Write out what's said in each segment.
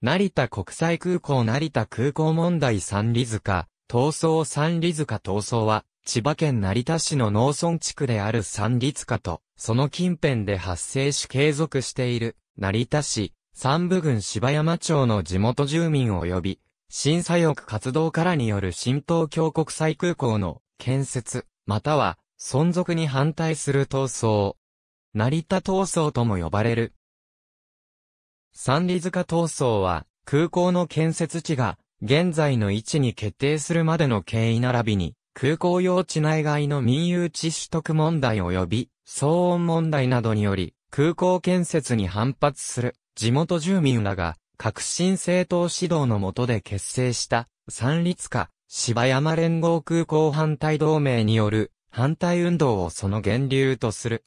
成田国際空港成田空港問題三里塚、闘争三里塚闘争は、千葉県成田市の農村地区である三里塚と、その近辺で発生し継続している、成田市、三部郡芝山町の地元住民及び、審査翼活動からによる新東京国際空港の建設、または存続に反対する闘争。成田闘争とも呼ばれる三里塚闘争は、空港の建設地が、現在の位置に決定するまでの経緯並びに、空港用地内外の民有地取得問題及び、騒音問題などにより、空港建設に反発する、地元住民らが、革新政党指導の下で結成した、三立化、芝山連合空港反対同盟による、反対運動をその源流とする、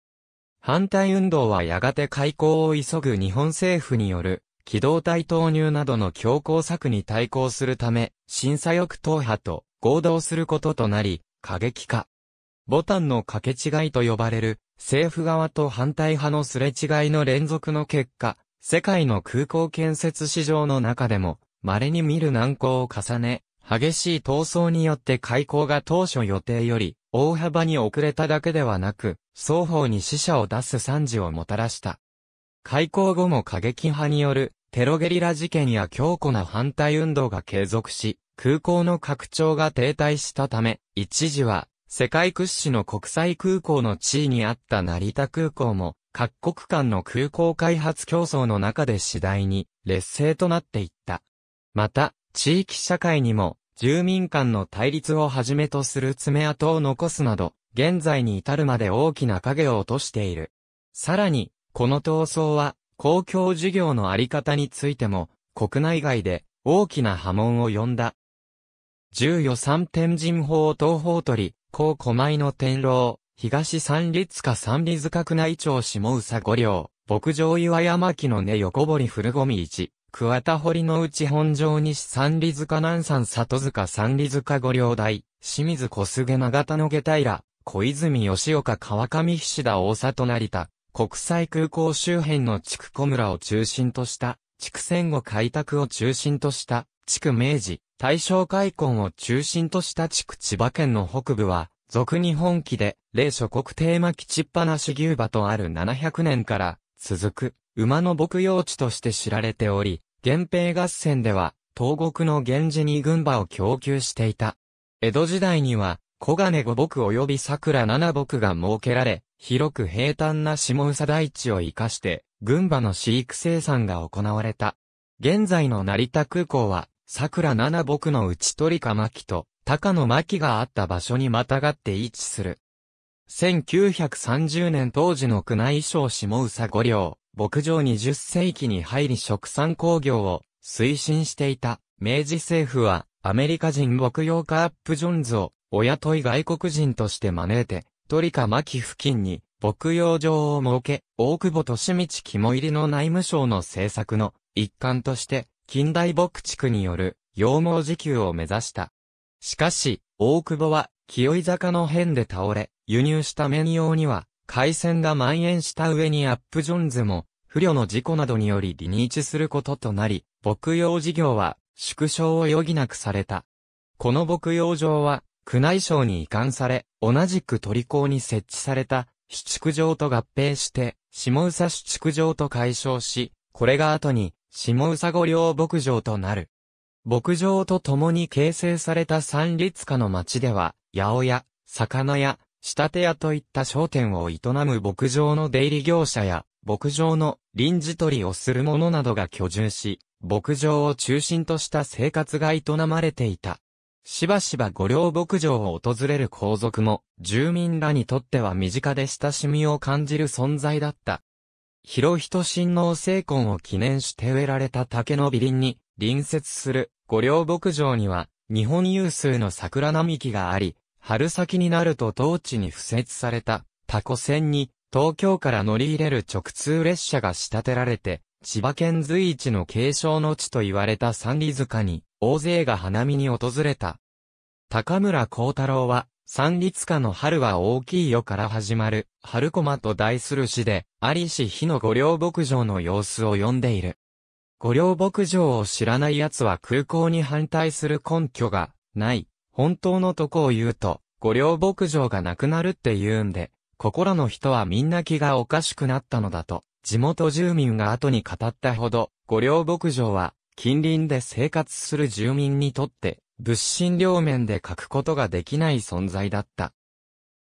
反対運動はやがて開港を急ぐ日本政府による機動隊投入などの強硬策に対抗するため、審査翼党派と合同することとなり、過激化。ボタンの掛け違いと呼ばれる、政府側と反対派のすれ違いの連続の結果、世界の空港建設市場の中でも、稀に見る難航を重ね、激しい闘争によって開港が当初予定より大幅に遅れただけではなく、双方に死者を出す惨事をもたらした。開港後も過激派によるテロゲリラ事件や強固な反対運動が継続し、空港の拡張が停滞したため、一時は世界屈指の国際空港の地位にあった成田空港も、各国間の空港開発競争の中で次第に劣勢となっていった。また、地域社会にも住民間の対立をはじめとする爪痕を残すなど、現在に至るまで大きな影を落としている。さらに、この闘争は、公共事業のあり方についても、国内外で大きな波紋を呼んだ。十4三天神法東方取、り、高狛江の天狼、東三立下三里塚区内町下宇佐五両、牧場岩山木の根横堀古込一。桑田堀の内本城西三里塚南山里塚三里塚五両大、清水小菅長田の下平、小泉吉岡川上菱田大里成田、国際空港周辺の地区小村を中心とした、地区戦後開拓を中心とした、地区明治、大正開墾を中心とした地区千葉県の北部は、俗日本記で、霊諸国テーマ基地っぱなし牛馬とある700年から、続く、馬の牧用地として知られており、源平合戦では、東国の源氏に軍馬を供給していた。江戸時代には、小金五牧及び桜七牧が設けられ、広く平坦な下宇佐大地を生かして、群馬の飼育生産が行われた。現在の成田空港は、桜七牧の内鳥か巻と、高野牧があった場所にまたがって位置する。1930年当時の宮内省下宇佐五両、牧場20世紀に入り食産工業を推進していた明治政府はアメリカ人牧羊家アップ・ジョンズを親とい外国人として招いてトリカ牧付近に牧羊場を設け、大久保利道肝入りの内務省の政策の一環として近代牧畜による羊毛自給を目指した。しかし、大久保は清井坂の辺で倒れ、輸入した面用には海戦が蔓延した上にアップジョンズも、不慮の事故などにより離日することとなり、牧羊事業は縮小を余儀なくされた。この牧羊場は、宮内省に移管され、同じく鳥港に設置された、市畜場と合併して、下宇佐市畜場と解消し、これが後に、下宇佐御領牧場となる。牧場と共に形成された三立家の町では、八百屋、魚屋、仕立て屋といった商店を営む牧場の出入り業者や、牧場の臨時取りをする者などが居住し、牧場を中心とした生活が営まれていた。しばしば御料牧場を訪れる皇族も、住民らにとっては身近で親しみを感じる存在だった。広仁親王成婚を記念して植えられた竹の美林に、隣接する御料牧場には、日本有数の桜並木があり、春先になると当地に付設されたタコ船に東京から乗り入れる直通列車が仕立てられて、千葉県随一の継承の地と言われた三里塚に大勢が花見に訪れた。高村光太郎は、三里塚の春は大きいよから始まる春駒と題する詩で、有志日の御陵牧場の様子を読んでいる。御陵牧場を知らない奴は空港に反対する根拠がない。本当のとこを言うと、御料牧場がなくなるって言うんで、ここらの人はみんな気がおかしくなったのだと、地元住民が後に語ったほど、御料牧場は、近隣で生活する住民にとって、物心両面で書くことができない存在だった。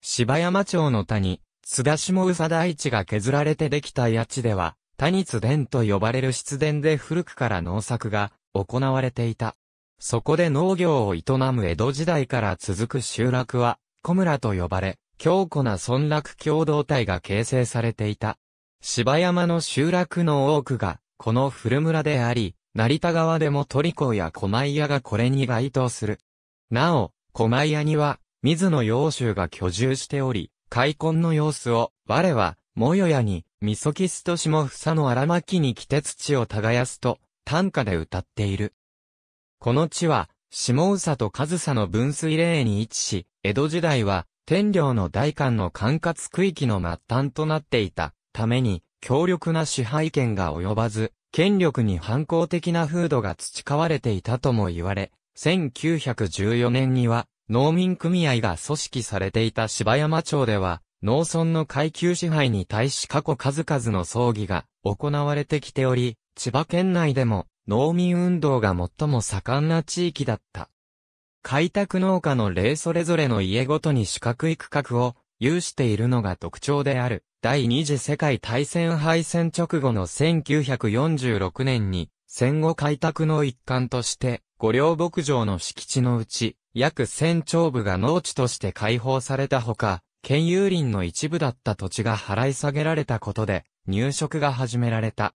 芝山町の谷、津田下宇佐大地が削られてできた谷地では、谷津殿と呼ばれる湿殿で古くから農作が行われていた。そこで農業を営む江戸時代から続く集落は、小村と呼ばれ、強固な村落共同体が形成されていた。芝山の集落の多くが、この古村であり、成田川でもトリコや狛屋がこれに該当する。なお、狛屋には、水野洋州が居住しており、開墾の様子を、我は、もよやに、みそきすとしもふさの荒巻に来て土を耕すと、短歌で歌っている。この地は、下宇佐と上総の分水嶺に位置し、江戸時代は、天領の大官の管轄区域の末端となっていたために、強力な支配権が及ばず、権力に反抗的な風土が培われていたとも言われ、1914年には、農民組合が組織されていた芝山町では、農村の階級支配に対し過去数々の葬儀が行われてきており、千葉県内でも農民運動が最も盛んな地域だった。開拓農家の例それぞれの家ごとに四角い区画を有しているのが特徴である。第二次世界大戦敗戦直後の1946年に戦後開拓の一環として五稜牧場の敷地のうち約1000丁部が農地として開放されたほか、県有林の一部だった土地が払い下げられたことで入植が始められた。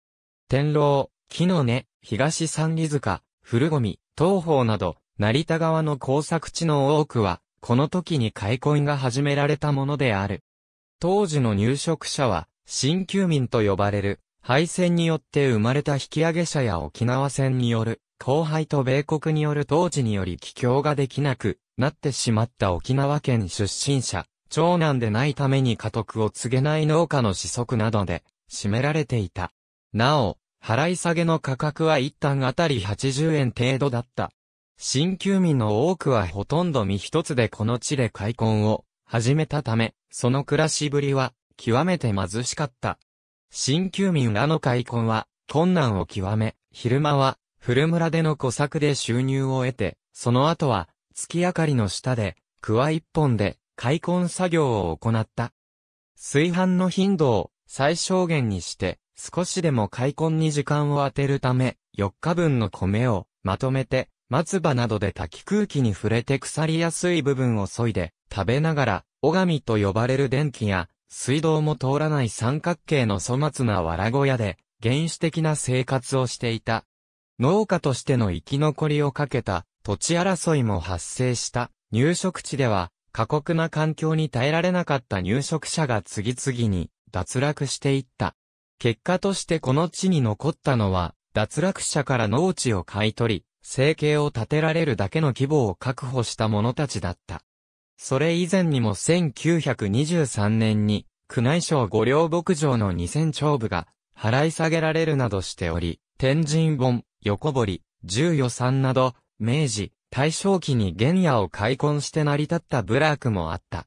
天狼、木の根、東三里塚、古込、東方など、成田川の工作地の多くは、この時に開墾が始められたものである。当時の入植者は、新旧民と呼ばれる、敗戦によって生まれた引き上げ者や沖縄戦による、後輩と米国による統治により帰郷ができなくなってしまった沖縄県出身者、長男でないために家督を告げない農家の子息などで、占められていた。なお、払い下げの価格は一旦あたり80円程度だった。新旧民の多くはほとんど身一つでこの地で開墾を始めたため、その暮らしぶりは極めて貧しかった。新旧民らの開墾は困難を極め、昼間は古村での小作で収入を得て、その後は月明かりの下で、桑一本で開墾作業を行った。炊飯の頻度を最小限にして、少しでも開墾に時間を当てるため、4日分の米をまとめて、松葉などで滝空気に触れて腐りやすい部分を削いで、食べながら、が紙と呼ばれる電気や、水道も通らない三角形の粗末なわら小屋で、原始的な生活をしていた。農家としての生き残りをかけた土地争いも発生した入植地では過酷な環境に耐えられなかった入植者が次々に脱落していった。結果としてこの地に残ったのは、脱落者から農地を買い取り、生計を立てられるだけの規模を確保した者たちだった。それ以前にも1923年に、宮内省御陵牧場の2000丁部が、払い下げられるなどしており、天神本、横堀、重予算など、明治、大正期に原野を開墾して成り立った部落もあった。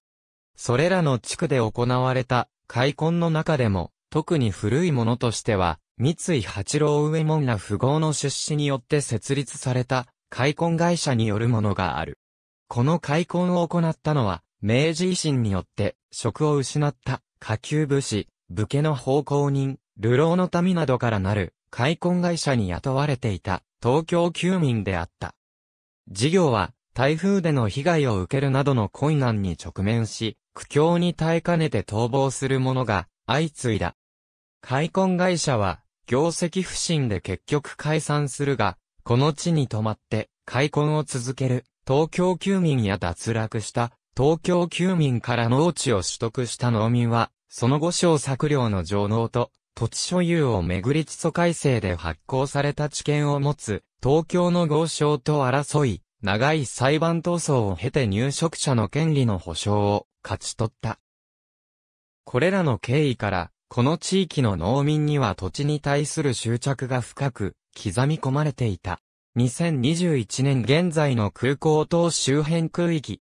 それらの地区で行われた開墾の中でも、特に古いものとしては、三井八郎上門ら富豪の出資によって設立された、開墾会社によるものがある。この開墾を行ったのは、明治維新によって、職を失った、下級武士、武家の奉公人、流浪の民などからなる、開墾会社に雇われていた、東京休民であった。事業は、台風での被害を受けるなどの困難に直面し、苦境に耐えかねて逃亡する者が、相次いだ。開墾会社は、業績不振で結局解散するが、この地に泊まって、開墾を続ける、東京休民や脱落した、東京休民から農地を取得した農民は、その後小作料の上納と、土地所有をめぐり地租改正で発行された知見を持つ、東京の豪商と争い、長い裁判闘争を経て入植者の権利の保障を勝ち取った。これらの経緯から、この地域の農民には土地に対する執着が深く、刻み込まれていた。2021年現在の空港等周辺空域。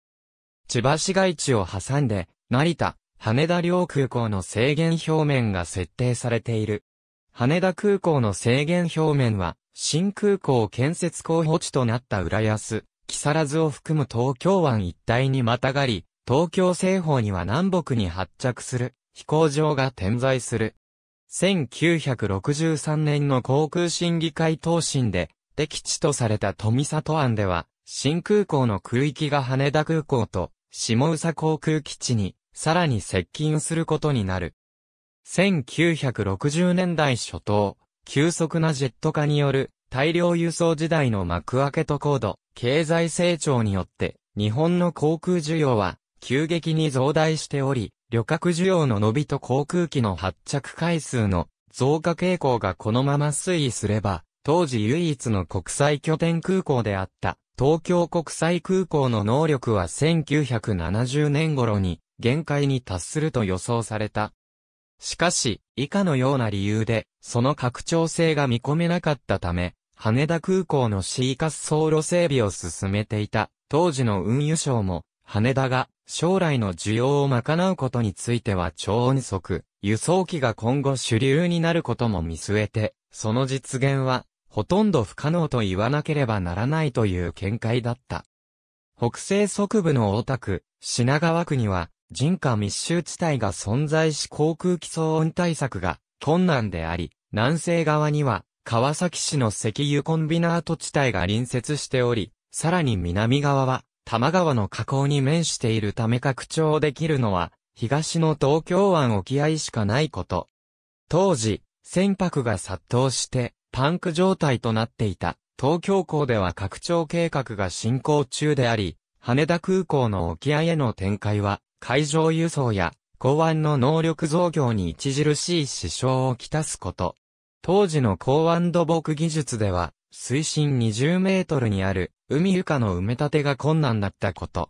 千葉市街地を挟んで、成田、羽田両空港の制限表面が設定されている。羽田空港の制限表面は、新空港建設候補地となった浦安、木更津を含む東京湾一帯にまたがり、東京西方には南北に発着する飛行場が点在する。1963年の航空審議会答申で、敵地とされた富里湾では、新空港の空域が羽田空港と、下宇佐航空基地に、さらに接近することになる。1960年代初頭、急速なジェット化による大量輸送時代の幕開けと高度、経済成長によって、日本の航空需要は急激に増大しており、旅客需要の伸びと航空機の発着回数の増加傾向がこのまま推移すれば、当時唯一の国際拠点空港であった東京国際空港の能力は1970年頃に限界に達すると予想された。しかし、以下のような理由で、その拡張性が見込めなかったため、羽田空港の C 滑走路整備を進めていた、当時の運輸省も、羽田が将来の需要を賄うことについては超音速、輸送機が今後主流になることも見据えて、その実現は、ほとんど不可能と言わなければならないという見解だった。北西側部の大田区、品川区には、人家密集地帯が存在し航空機騒音対策が困難であり、南西側には、川崎市の石油コンビナート地帯が隣接しており、さらに南側は、多摩川の河口に面しているため拡張できるのは、東の東京湾沖合しかないこと。当時、船舶が殺到して、パンク状態となっていた、東京港では拡張計画が進行中であり、羽田空港の沖合への展開は、海上輸送や、港湾の能力増強に著しい支障をきたすこと。当時の港湾土木技術では、水深20メートルにある海床の埋め立てが困難だったこと。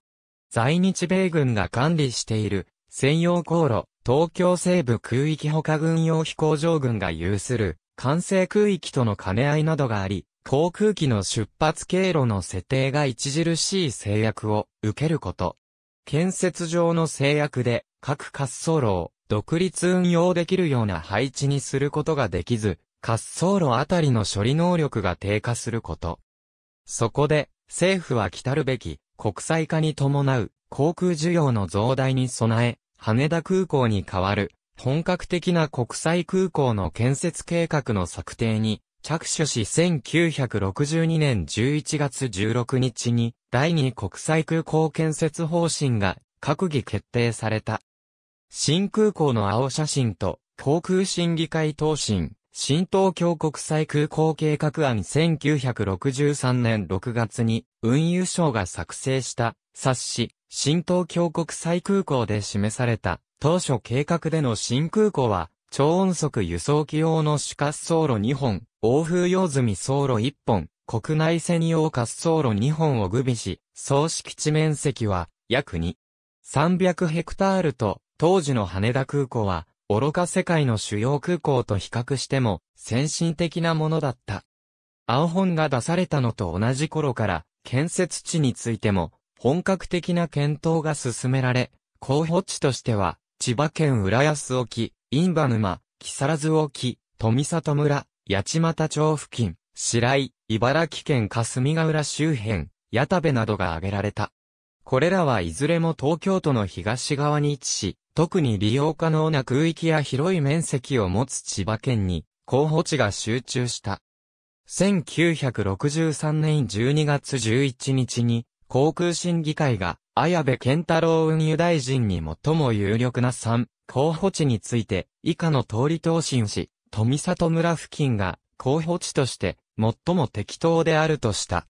在日米軍が管理している専用航路、東京西部空域保下軍用飛行場群が有する管制空域との兼ね合いなどがあり、航空機の出発経路の設定が著しい制約を受けること。建設上の制約で各滑走路を独立運用できるような配置にすることができず、滑走路あたりの処理能力が低下すること。そこで、政府は来るべき、国際化に伴う、航空需要の増大に備え、羽田空港に代わる、本格的な国際空港の建設計画の策定に、着手し1962年11月16日に、第2国際空港建設方針が、閣議決定された。新空港の青写真と、航空審議会答申、新東京国際空港計画案1963年6月に運輸省が作成した冊子、新東京国際空港で示された当初計画での新空港は超音速輸送機用の主滑走路2本、欧風用済み走路1本、国内専用滑走路2本を具備し、総敷地面積は約2、300ヘクタールと、当時の羽田空港は愚か世界の主要空港と比較しても、先進的なものだった。青本が出されたのと同じ頃から、建設地についても、本格的な検討が進められ、候補地としては、千葉県浦安沖、印旛沼、木更津沖、富里村、八街町付近、白井、茨城県霞ヶ浦周辺、矢田部などが挙げられた。これらはいずれも東京都の東側に位置し、特に利用可能な空域や広い面積を持つ千葉県に、候補地が集中した。1963年12月11日に、航空審議会が、綾部健太郎運輸大臣に最も有力な3候補地について、以下の通り答申し、富里村付近が候補地として最も適当であるとした。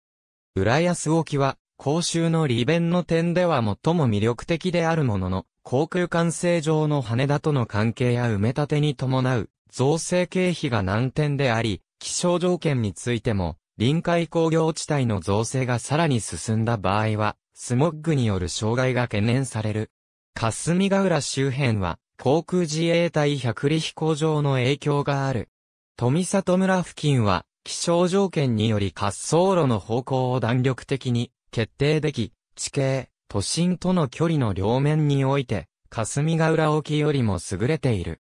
浦安沖は、公衆の利便の点では最も魅力的であるものの、航空管制上の羽田との関係や埋め立てに伴う造成経費が難点であり、気象条件についても、臨海工業地帯の造成がさらに進んだ場合は、スモッグによる障害が懸念される。霞ヶ浦周辺は、航空自衛隊百里飛行場の影響がある。富里村付近は、気象条件により滑走路の方向を弾力的に決定でき、地形、都心との距離の両面において、霞ヶ浦沖よりも優れている。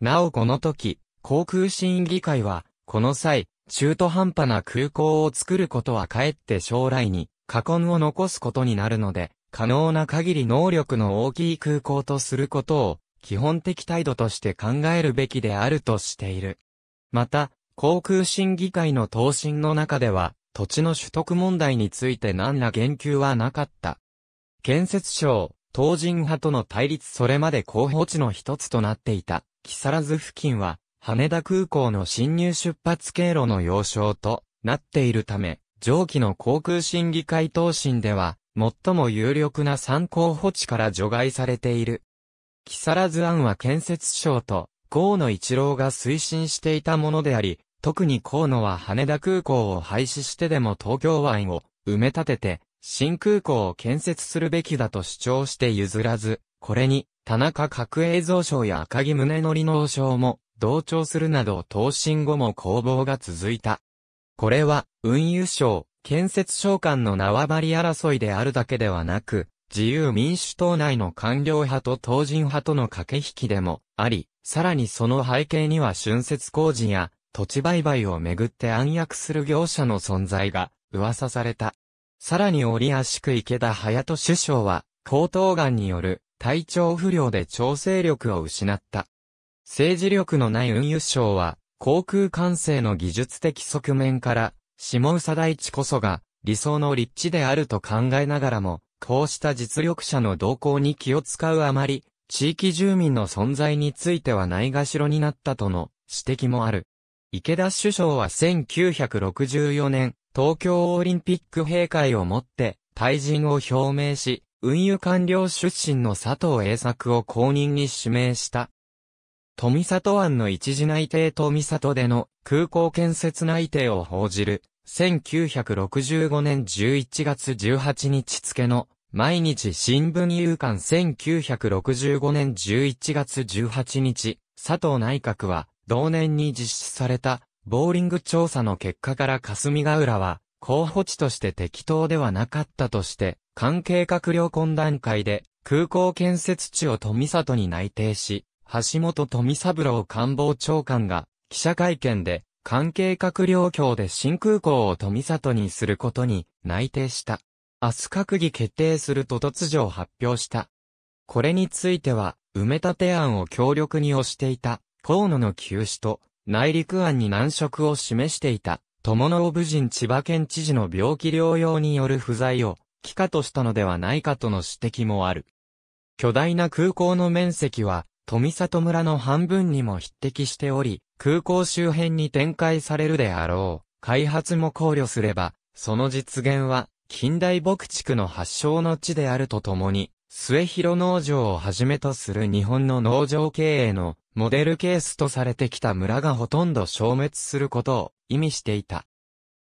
なおこの時、航空審議会は、この際、中途半端な空港を作ることはかえって将来に、過根を残すことになるので、可能な限り能力の大きい空港とすることを、基本的態度として考えるべきであるとしている。また、航空審議会の答申の中では、土地の取得問題について何ら言及はなかった。建設省、東人派との対立それまで候補地の一つとなっていた、木更津付近は、羽田空港の侵入出発経路の要衝となっているため、上記の航空審議会答申では、最も有力な参考補地から除外されている。木更津案は建設省と河野一郎が推進していたものであり、特に河野は羽田空港を廃止してでも東京湾を埋め立てて、新空港を建設するべきだと主張して譲らず、これに、田中角栄造賞や赤木宗則の王将も、同調するなど答申後も攻防が続いた。これは、運輸省、建設省間の縄張り争いであるだけではなく、自由民主党内の官僚派と党人派との駆け引きでもあり、さらにその背景には春節工事や土地売買をめぐって暗躍する業者の存在が噂された。さらに折足く池田隼人首相は、喉頭がんによる体調不良で調整力を失った。政治力のない運輸省は、航空管制の技術的側面から、下宇佐大地こそが理想の立地であると考えながらも、こうした実力者の動向に気を使うあまり、地域住民の存在についてはないがしろになったとの指摘もある。池田首相は1964年、東京オリンピック閉会をもって、退陣を表明し、運輸官僚出身の佐藤栄作を公認に指名した。富里湾の一時内定富里での空港建設内定を報じる、1965年11月18日付の毎日新聞夕刊1965年11月18日、佐藤内閣は同年に実施されたボーリング調査の結果から霞ヶ浦は、候補地として適当ではなかったとして、関係閣僚懇談会で、空港建設地を富里に内定し、橋本富三郎官房長官が、記者会見で、関係閣僚協で新空港を富里にすることに内定した。明日閣議決定すると突如発表した。これについては、埋め立て案を強力に推していた、河野の休止と、内陸案に難色を示していた、友の武人千葉県知事の病気療養による不在を、帰化としたのではないかとの指摘もある。巨大な空港の面積は、富里村の半分にも匹敵しており、空港周辺に展開されるであろう、開発も考慮すれば、その実現は、近代牧畜の発祥の地であるとともに、末広農場をはじめとする日本の農場経営のモデルケースとされてきた村がほとんど消滅することを意味していた。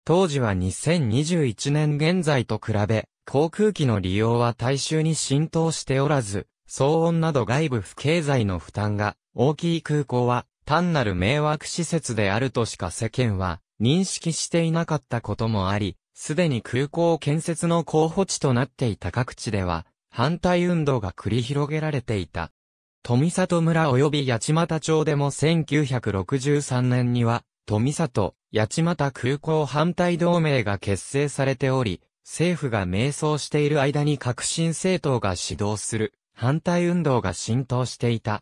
当時は2021年現在と比べ、航空機の利用は大衆に浸透しておらず、騒音など外部不経済の負担が大きい空港は単なる迷惑施設であるとしか世間は認識していなかったこともあり、すでに空港建設の候補地となっていた各地では、反対運動が繰り広げられていた。富里村及び八街町でも1963年には、富里、八街空港反対同盟が結成されており、政府が迷走している間に革新政党が指導する反対運動が浸透していた。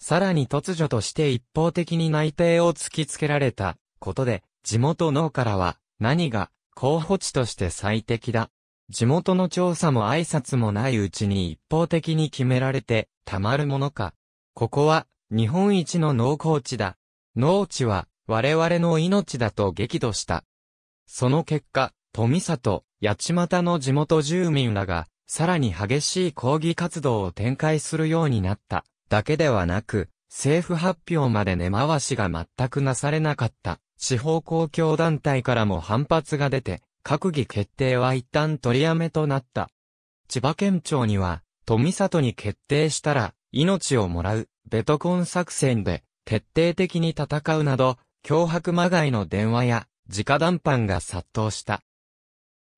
さらに突如として一方的に内定を突きつけられたことで、地元農からは何が候補地として最適だ地元の調査も挨拶もないうちに一方的に決められて、たまるものか。ここは、日本一の農耕地だ。農地は、我々の命だと激怒した。その結果、富里、八街の地元住民らが、さらに激しい抗議活動を展開するようになった。だけではなく、政府発表まで根回しが全くなされなかった。地方公共団体からも反発が出て、閣議決定は一旦取りやめとなった。千葉県庁には、富里に決定したら、命をもらう、ベトコン作戦で、徹底的に戦うなど、脅迫まがいの電話や、直談判が殺到した。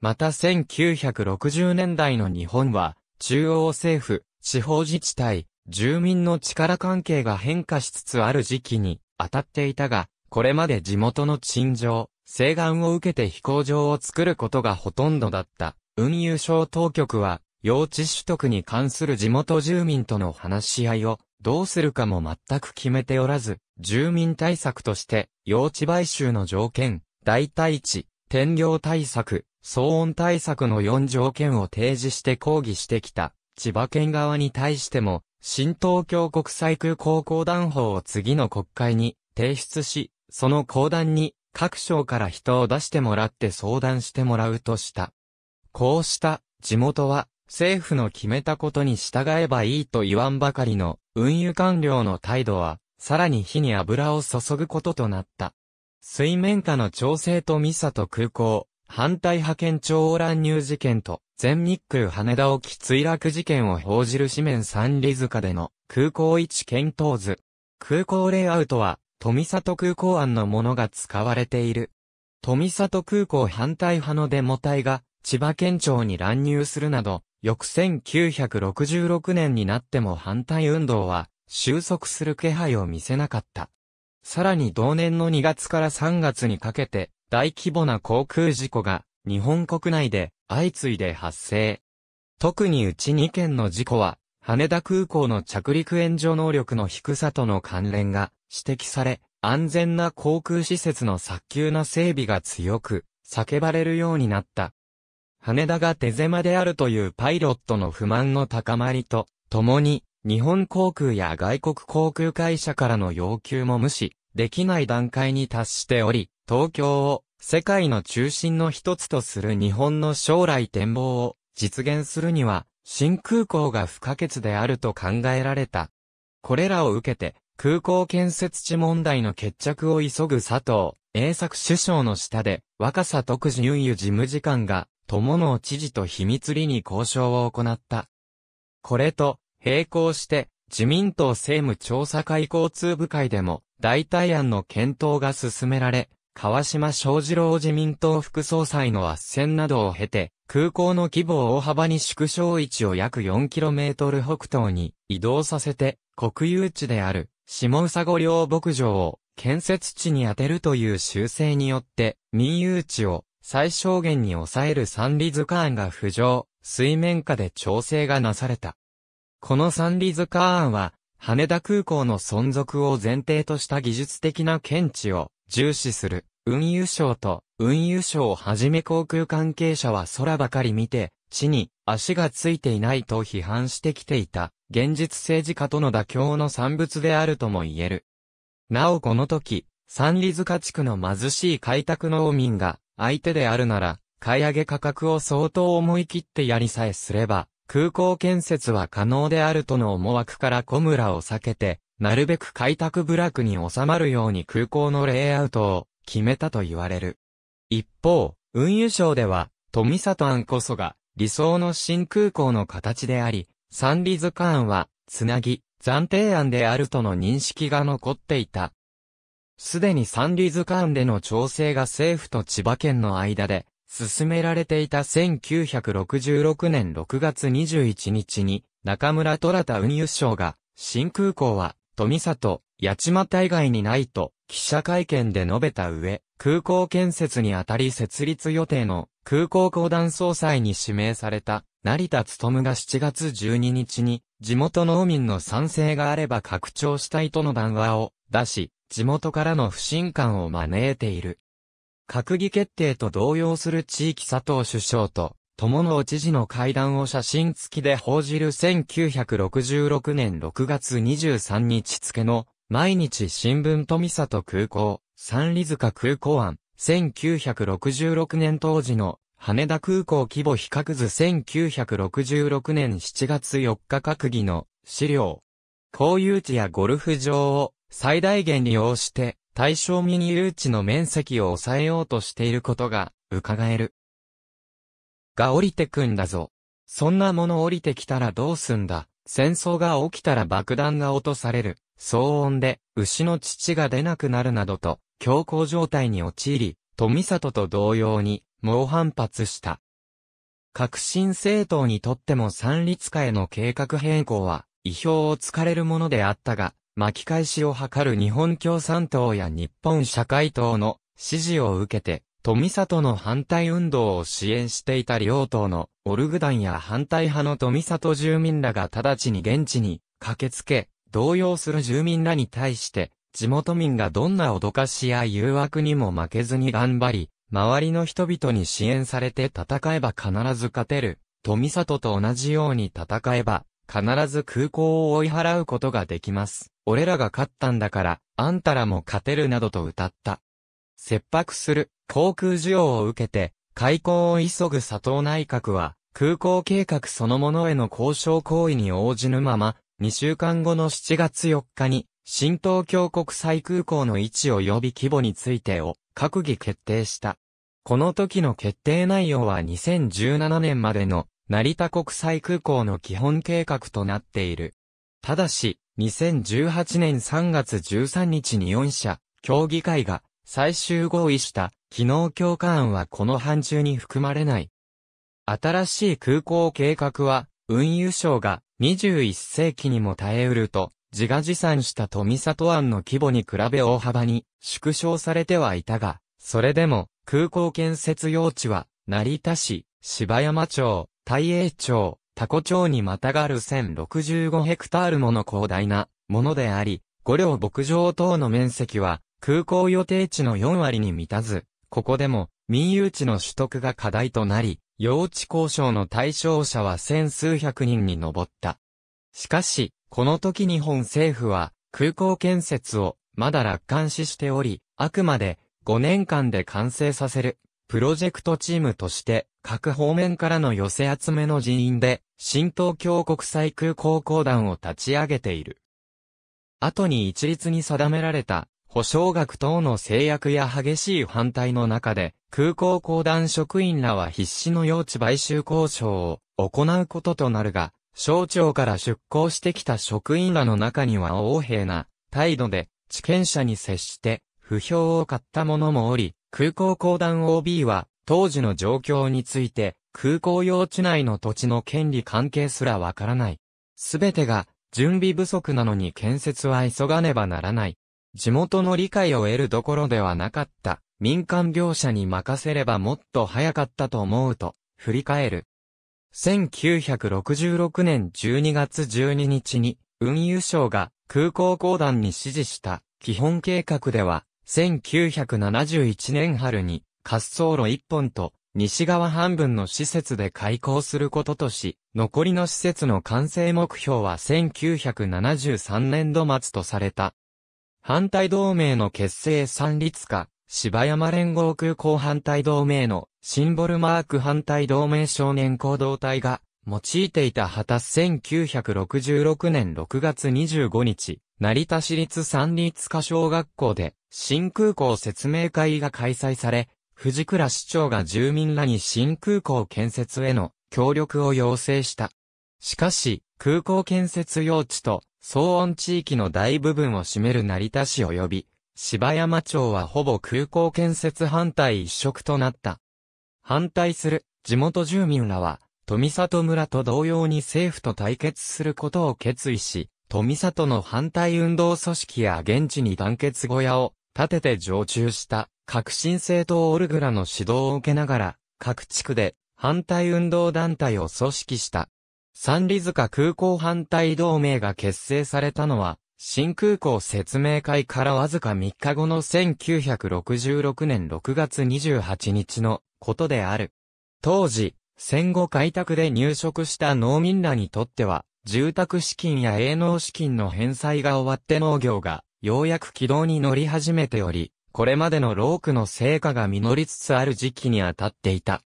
また1960年代の日本は、中央政府、地方自治体、住民の力関係が変化しつつある時期に当たっていたが、これまで地元の陳情、請願を受けて飛行場を作ることがほとんどだった。運輸省当局は、用地取得に関する地元住民との話し合いを、どうするかも全く決めておらず、住民対策として、用地買収の条件、代替地、転業対策、騒音対策の4条件を提示して抗議してきた。千葉県側に対しても、新東京国際空港公団法を次の国会に提出し、その公団に各省から人を出してもらって相談してもらうとした。こうした地元は政府の決めたことに従えばいいと言わんばかりの運輸官僚の態度はさらに火に油を注ぐこととなった。水面下の調整とミサと空港、反対派遣庁乱入事件と全日空羽田沖墜落事件を報じる紙面三里塚での空港位置検討図。空港レイアウトは富里空港案のものが使われている。富里空港反対派のデモ隊が千葉県庁に乱入するなど、翌1966年になっても反対運動は収束する気配を見せなかった。さらに同年の2月から3月にかけて大規模な航空事故が日本国内で相次いで発生。特にうち2件の事故は羽田空港の着陸援助能力の低さとの関連が指摘され、安全な航空施設の早急な整備が強く、叫ばれるようになった。羽田が手狭であるというパイロットの不満の高まりと、共に、日本航空や外国航空会社からの要求も無視、できない段階に達しており、東京を世界の中心の一つとする日本の将来展望を実現するには、新空港が不可欠であると考えられた。これらを受けて、空港建設地問題の決着を急ぐ佐藤、栄作首相の下で、若狭徳次優遊事務次官が、友野知事と秘密裏に交渉を行った。これと、並行して、自民党政務調査会交通部会でも、代替案の検討が進められ、川島昌二郎自民党副総裁の斡旋などを経て、空港の規模を大幅に縮小位置を約 4km 北東に移動させて、国有地である下総御領牧場を建設地に当てるという修正によって、民有地を最小限に抑える三里塚案が浮上、水面下で調整がなされた。この三里塚案は、羽田空港の存続を前提とした技術的な見地を重視する。運輸省と運輸省をはじめ航空関係者は空ばかり見て、地に足がついていないと批判してきていた。現実政治家との妥協の産物であるとも言える。なおこの時、三里塚地区の貧しい開拓農民が相手であるなら、買い上げ価格を相当思い切ってやりさえすれば、空港建設は可能であるとの思惑から小村を避けて、なるべく開拓部落に収まるように空港のレイアウトを決めたと言われる。一方、運輸省では、富里案こそが理想の新空港の形であり、三里図ンは、つなぎ、暫定案であるとの認識が残っていた。すでに三里図ンでの調整が政府と千葉県の間で、進められていた1966年6月21日に、中村虎田運輸省が、新空港は、富里、八島対外にないと、記者会見で述べた上、空港建設にあたり設立予定の空港公団総裁に指名された成田勤が7月12日に、地元農民の賛成があれば拡張したいとの談話を出し、地元からの不信感を招いている。閣議決定と同様する地域佐藤首相と、友野知事の会談を写真付きで報じる1966年6月23日付の、毎日新聞富里空港、三里塚空港案、1966年当時の羽田空港規模比較図1966年7月4日閣議の資料。公有地やゴルフ場を最大限利用して対象ミニ有地の面積を抑えようとしていることが伺える。が降りてくんだぞ。そんなもの降りてきたらどうすんだ。戦争が起きたら爆弾が落とされる。騒音で牛の乳が出なくなるなどと強行状態に陥り、富里と同様に猛反発した。革新政党にとっても三立化への計画変更は、意表をつかれるものであったが、巻き返しを図る日本共産党や日本社会党の支持を受けて、富里の反対運動を支援していた両党のオルグ団や反対派の富里住民らが直ちに現地に駆けつけ、動揺する住民らに対して、地元民がどんな脅かしや誘惑にも負けずに頑張り、周りの人々に支援されて戦えば必ず勝てる。富里と同じように戦えば、必ず空港を追い払うことができます。俺らが勝ったんだから、あんたらも勝てるなどと歌った。切迫する航空需要を受けて、開港を急ぐ佐藤内閣は、空港計画そのものへの交渉行為に応じぬまま、2週間後の7月4日に、新東京国際空港の位置及び規模についてを、閣議決定した。この時の決定内容は2017年までの成田国際空港の基本計画となっている。ただし、2018年3月13日に4社、協議会が最終合意した機能強化案はこの範疇に含まれない。新しい空港計画は、運輸省が21世紀にも耐えうると、自画自賛した富里案の規模に比べ大幅に縮小されてはいたが、それでも空港建設用地は、成田市、芝山町、大栄町、多古町にまたがる1065ヘクタールもの広大なものであり、五両牧場等の面積は、空港予定地の4割に満たず、ここでも民有地の取得が課題となり、用地交渉の対象者は千数百人に上った。しかし、この時日本政府は空港建設をまだ楽観視しており、あくまで5年間で完成させる、プロジェクトチームとして、各方面からの寄せ集めの人員で、新東京国際空港公団を立ち上げている。後に一律に定められた、保証額等の制約や激しい反対の中で、空港公団職員らは必死の用地買収交渉を行うこととなるが、省庁から出向してきた職員らの中には横柄な態度で、地権者に接して不評を買った者もおり、空港公団 OB は、当時の状況について、空港用地内の土地の権利関係すらわからない。すべてが、準備不足なのに建設は急がねばならない。地元の理解を得るどころではなかった。民間業者に任せればもっと早かったと思うと、振り返る。1966年12月12日に、運輸省が空港公団に指示した基本計画では、1971年春に滑走路1本と西側半分の施設で開校することとし、残りの施設の完成目標は1973年度末とされた。反対同盟の結成三立化、芝山連合空港反対同盟のシンボルマーク反対同盟少年行動隊が用いていた旗1966年6月25日、成田市立三立科小学校で、新空港説明会が開催され、藤倉市長が住民らに新空港建設への協力を要請した。しかし、空港建設用地と騒音地域の大部分を占める成田市及び、芝山町はほぼ空港建設反対一色となった。反対する地元住民らは、富里村と同様に政府と対決することを決意し、富里の反対運動組織や現地に団結小屋を建てて常駐した革新政党オルグラの指導を受けながら各地区で反対運動団体を組織した。三里塚空港反対同盟が結成されたのは新空港説明会からわずか3日後の1966年6月28日のことである。当時、戦後開拓で入植した農民らにとっては、住宅資金や営農資金の返済が終わって農業が、ようやく軌道に乗り始めており、これまでのロークの成果が実りつつある時期に当たっていた。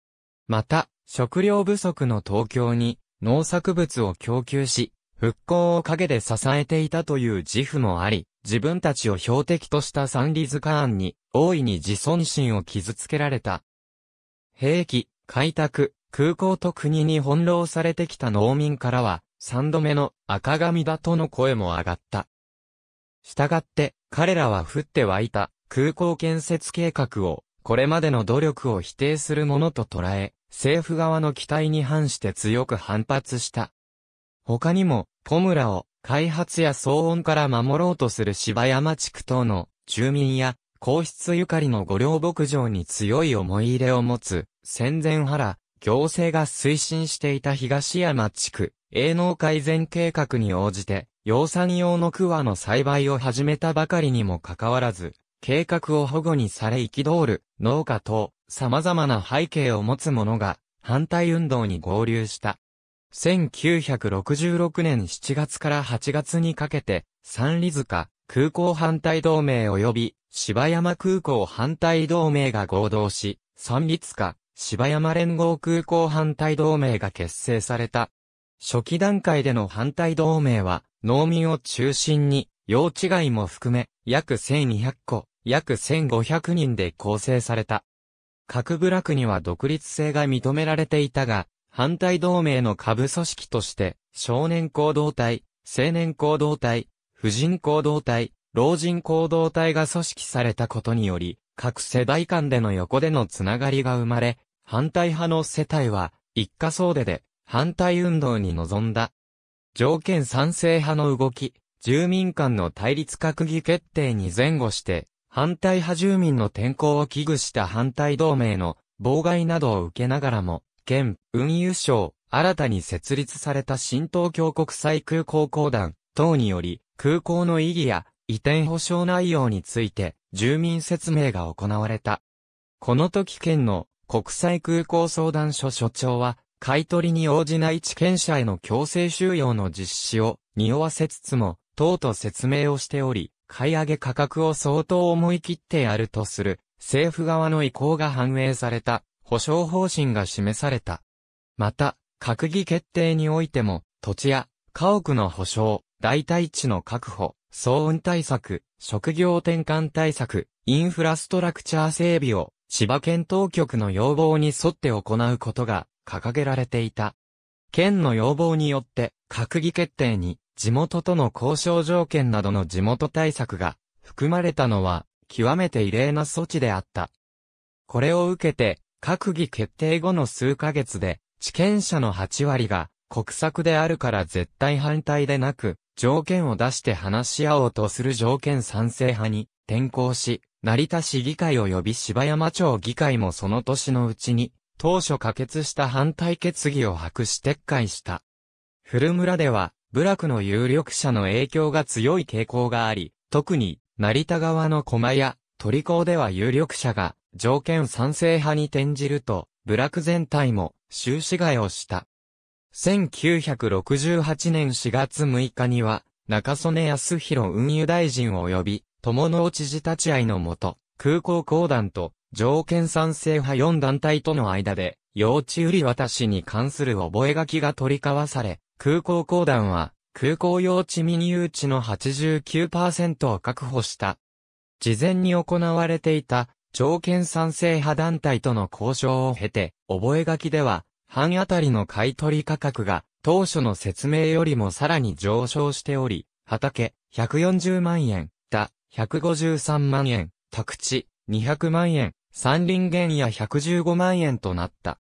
また、食料不足の東京に、農作物を供給し、復興を陰で支えていたという自負もあり、自分たちを標的としたサンリズカーンに、大いに自尊心を傷つけられた。兵器、開拓、空港と国に翻弄されてきた農民からは、三度目の赤髪だとの声も上がった。したがって彼らは降って湧いた空港建設計画をこれまでの努力を否定するものと捉え、政府側の期待に反して強く反発した。他にも、ポムラを開発や騒音から守ろうとする芝山地区等の住民や皇室ゆかりの御料牧場に強い思い入れを持つ、戦前原、行政が推進していた東山地区、営農改善計画に応じて、養蚕用の桑の栽培を始めたばかりにもかかわらず、計画を保護にされ憤る農家等様々な背景を持つ者が反対運動に合流した。1966年7月から8月にかけて、三里塚空港反対同盟及び芝山空港反対同盟が合同し、三里塚芝山連合空港反対同盟が結成された。初期段階での反対同盟は、農民を中心に、用地外も含め、約1200個、約1500人で構成された。各部落には独立性が認められていたが、反対同盟の下部組織として、少年行動体、青年行動体、婦人行動体、老人行動体が組織されたことにより、各世代間での横でのつながりが生まれ、反対派の世帯は、一家総出で、反対運動に臨んだ。条件賛成派の動き、住民間の対立閣議決定に前後して、反対派住民の転校を危惧した反対同盟の妨害などを受けながらも、県、運輸省、新たに設立された新東京国際空港公団等により、空港の意義や移転保障内容について、住民説明が行われた。この時県の国際空港相談所所長は、買取に応じない地権者への強制収容の実施を匂わせつつも、党と説明をしており、買い上げ価格を相当思い切ってやるとする、政府側の意向が反映された、保障方針が示された。また、閣議決定においても、土地や家屋の保障、代替地の確保、騒音対策、職業転換対策、インフラストラクチャー整備を、千葉県当局の要望に沿って行うことが掲げられていた。県の要望によって閣議決定に地元との交渉条件などの地元対策が含まれたのは極めて異例な措置であった。これを受けて閣議決定後の数ヶ月で地権者の8割が国策であるから絶対反対でなく条件を出して話し合おうとする条件賛成派に転向し、成田市議会及び芝山町議会もその年のうちに当初可決した反対決議を白紙撤回した。古村では、部落の有力者の影響が強い傾向があり、特に、成田側の駒や、鳥港では有力者が、条件賛成派に転じると、部落全体も、終止害をした。1968年4月6日には、中曽根康弘運輸大臣及び、友の知事立ち会いのもと、空港公団と条件賛成派4団体との間で、用地売り渡しに関する覚書が取り交わされ、空港公団は、空港用地民有地の89%を確保した。事前に行われていた、条件賛成派団体との交渉を経て、覚書では、半あたりの買取価格が、当初の説明よりもさらに上昇しており、畑、140万円、田、153万円、宅地、200万円、三輪原野115万円となった。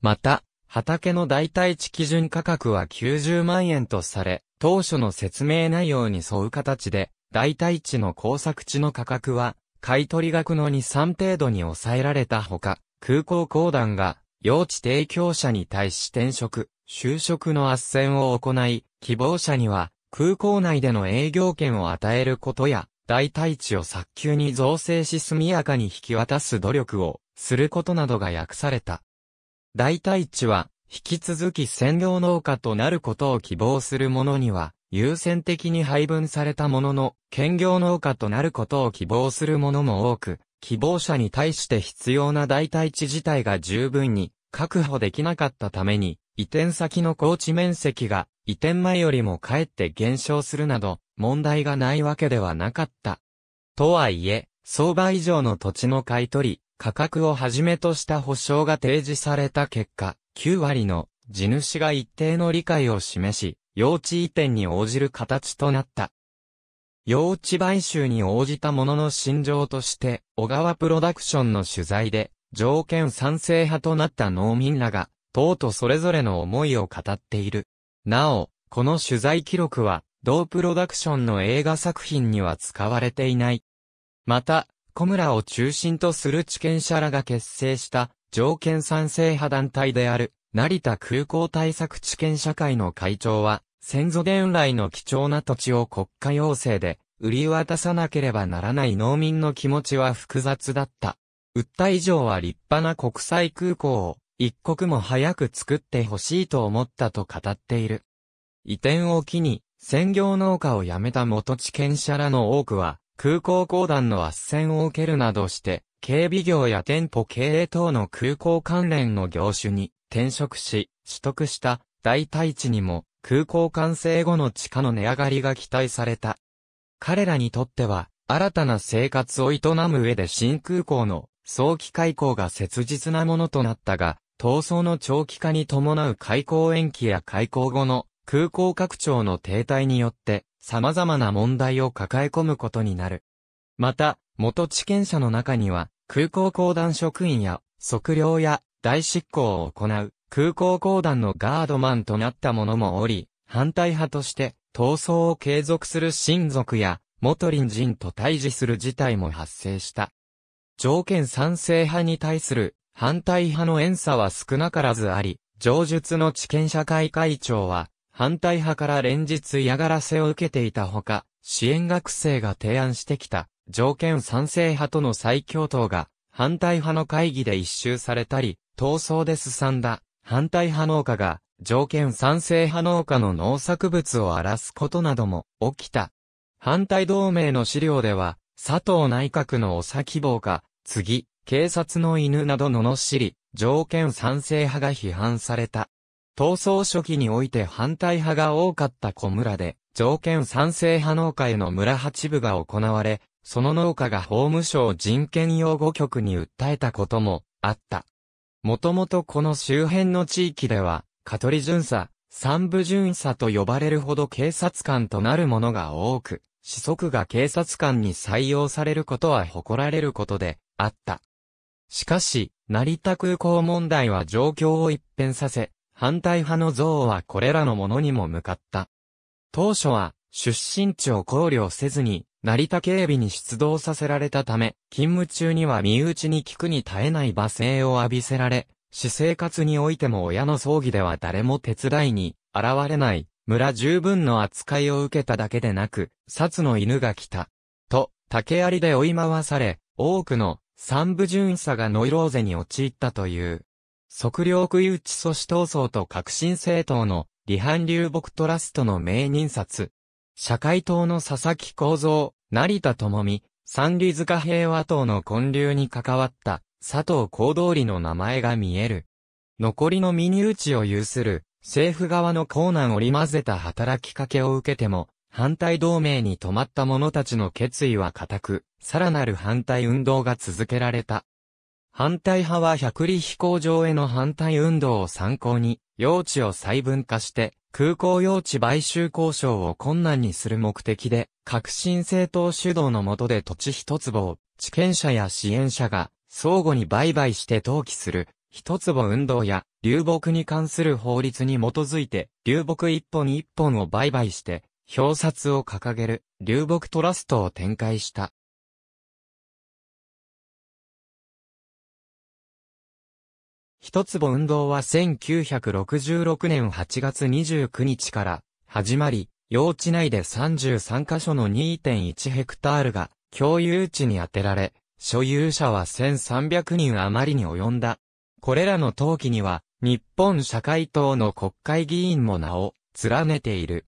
また、畑の代替地基準価格は90万円とされ、当初の説明内容に沿う形で、代替地の工作地の価格は、買取額の2、3程度に抑えられたほか、空港公団が、用地提供者に対し転職、就職の斡旋を行い、希望者には、空港内での営業権を与えることや、代替地を早急に造成し速やかに引き渡す努力をすることなどが訳された。代替地は、引き続き専業農家となることを希望する者には、優先的に配分されたものの、兼業農家となることを希望する者も多く、希望者に対して必要な代替地自体が十分に確保できなかったために、移転先の高地面積が移転前よりもかえって減少するなど、問題がないわけではなかった。とはいえ、相場以上の土地の買い取、り、価格をはじめとした保証が提示された結果、9割の地主が一定の理解を示し、用地移転に応じる形となった。用地買収に応じたものの心情として、小川プロダクションの取材で、条件賛成派となった農民らが、とうとそれぞれの思いを語っている。なお、この取材記録は、同プロダクションの映画作品には使われていない。また、小村を中心とする地権者らが結成した条件賛成派団体である成田空港対策地権社会の会長は先祖伝来の貴重な土地を国家要請で売り渡さなければならない農民の気持ちは複雑だった。訴え以上は立派な国際空港を一刻も早く作ってほしいと思ったと語っている。移転を機に専業農家を辞めた元地権者らの多くは、空港公団の圧旋を受けるなどして、警備業や店舗経営等の空港関連の業種に転職し、取得した大体地にも空港完成後の地価の値上がりが期待された。彼らにとっては、新たな生活を営む上で新空港の早期開港が切実なものとなったが、闘争の長期化に伴う開港延期や開港後の空港拡張の停滞によって様々な問題を抱え込むことになる。また、元地権者の中には、空港公団職員や、測量や、大執行を行う、空港公団のガードマンとなった者もおり、反対派として、闘争を継続する親族や、元隣人と対峙する事態も発生した。条件賛成派に対する反対派の演差は少なからずあり、上述の地権社会会長は、反対派から連日嫌がらせを受けていたほか、支援学生が提案してきた、条件賛成派との再共闘が、反対派の会議で一周されたり、闘争で進んだ、反対派農家が、条件賛成派農家の農作物を荒らすことなども、起きた。反対同盟の資料では、佐藤内閣のお先棒か、次、警察の犬など罵り、条件賛成派が批判された。闘争初期において反対派が多かった小村で、条件賛成派農家への村八部が行われ、その農家が法務省人権擁護局に訴えたこともあった。もともとこの周辺の地域では、ト取巡査、三部巡査と呼ばれるほど警察官となるものが多く、子息が警察官に採用されることは誇られることであった。しかし、成田空港問題は状況を一変させ、反対派の憎悪はこれらのものにも向かった。当初は、出身地を考慮せずに、成田警備に出動させられたため、勤務中には身内に聞くに耐えない罵声を浴びせられ、私生活においても親の葬儀では誰も手伝いに現れない、村十分の扱いを受けただけでなく、殺の犬が来た。と、竹槍で追い回され、多くの三部巡査がノイローゼに陥ったという。測量区有地阻止闘争と革新政党の離反流木トラストの名人札。社会党の佐々木幸三、成田智美、三里塚平和党の混流に関わった佐藤幸通りの名前が見える。残りの身打ちを有する政府側の困難織り混ぜた働きかけを受けても、反対同盟に止まった者たちの決意は固く、さらなる反対運動が続けられた。反対派は百里飛行場への反対運動を参考に、用地を細分化して、空港用地買収交渉を困難にする目的で、革新政党主導の下で土地一坪を、地権者や支援者が相互に売買して登記する、一坪運動や流木に関する法律に基づいて、流木一本一本を売買して、表札を掲げる流木トラストを展開した。一坪運動は1966年8月29日から始まり、用地内で33カ所の2.1ヘクタールが共有地に当てられ、所有者は1300人余りに及んだ。これらの登記には、日本社会党の国会議員も名を連ねている。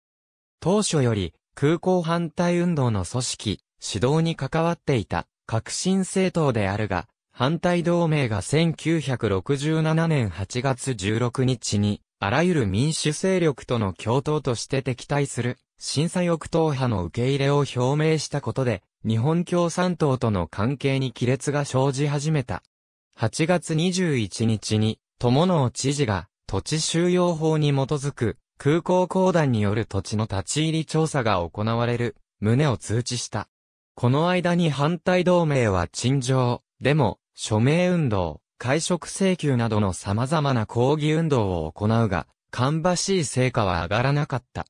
当初より空港反対運動の組織、指導に関わっていた革新政党であるが、反対同盟が1967年8月16日に、あらゆる民主勢力との共闘として敵対する、審査翼党派の受け入れを表明したことで、日本共産党との関係に亀裂が生じ始めた。8月21日に、友野知事が、土地収容法に基づく、空港公団による土地の立ち入り調査が行われる、旨を通知した。この間に反対同盟は陳情、でも、署名運動、会食請求などの様々な抗議運動を行うが、かんばしい成果は上がらなかった。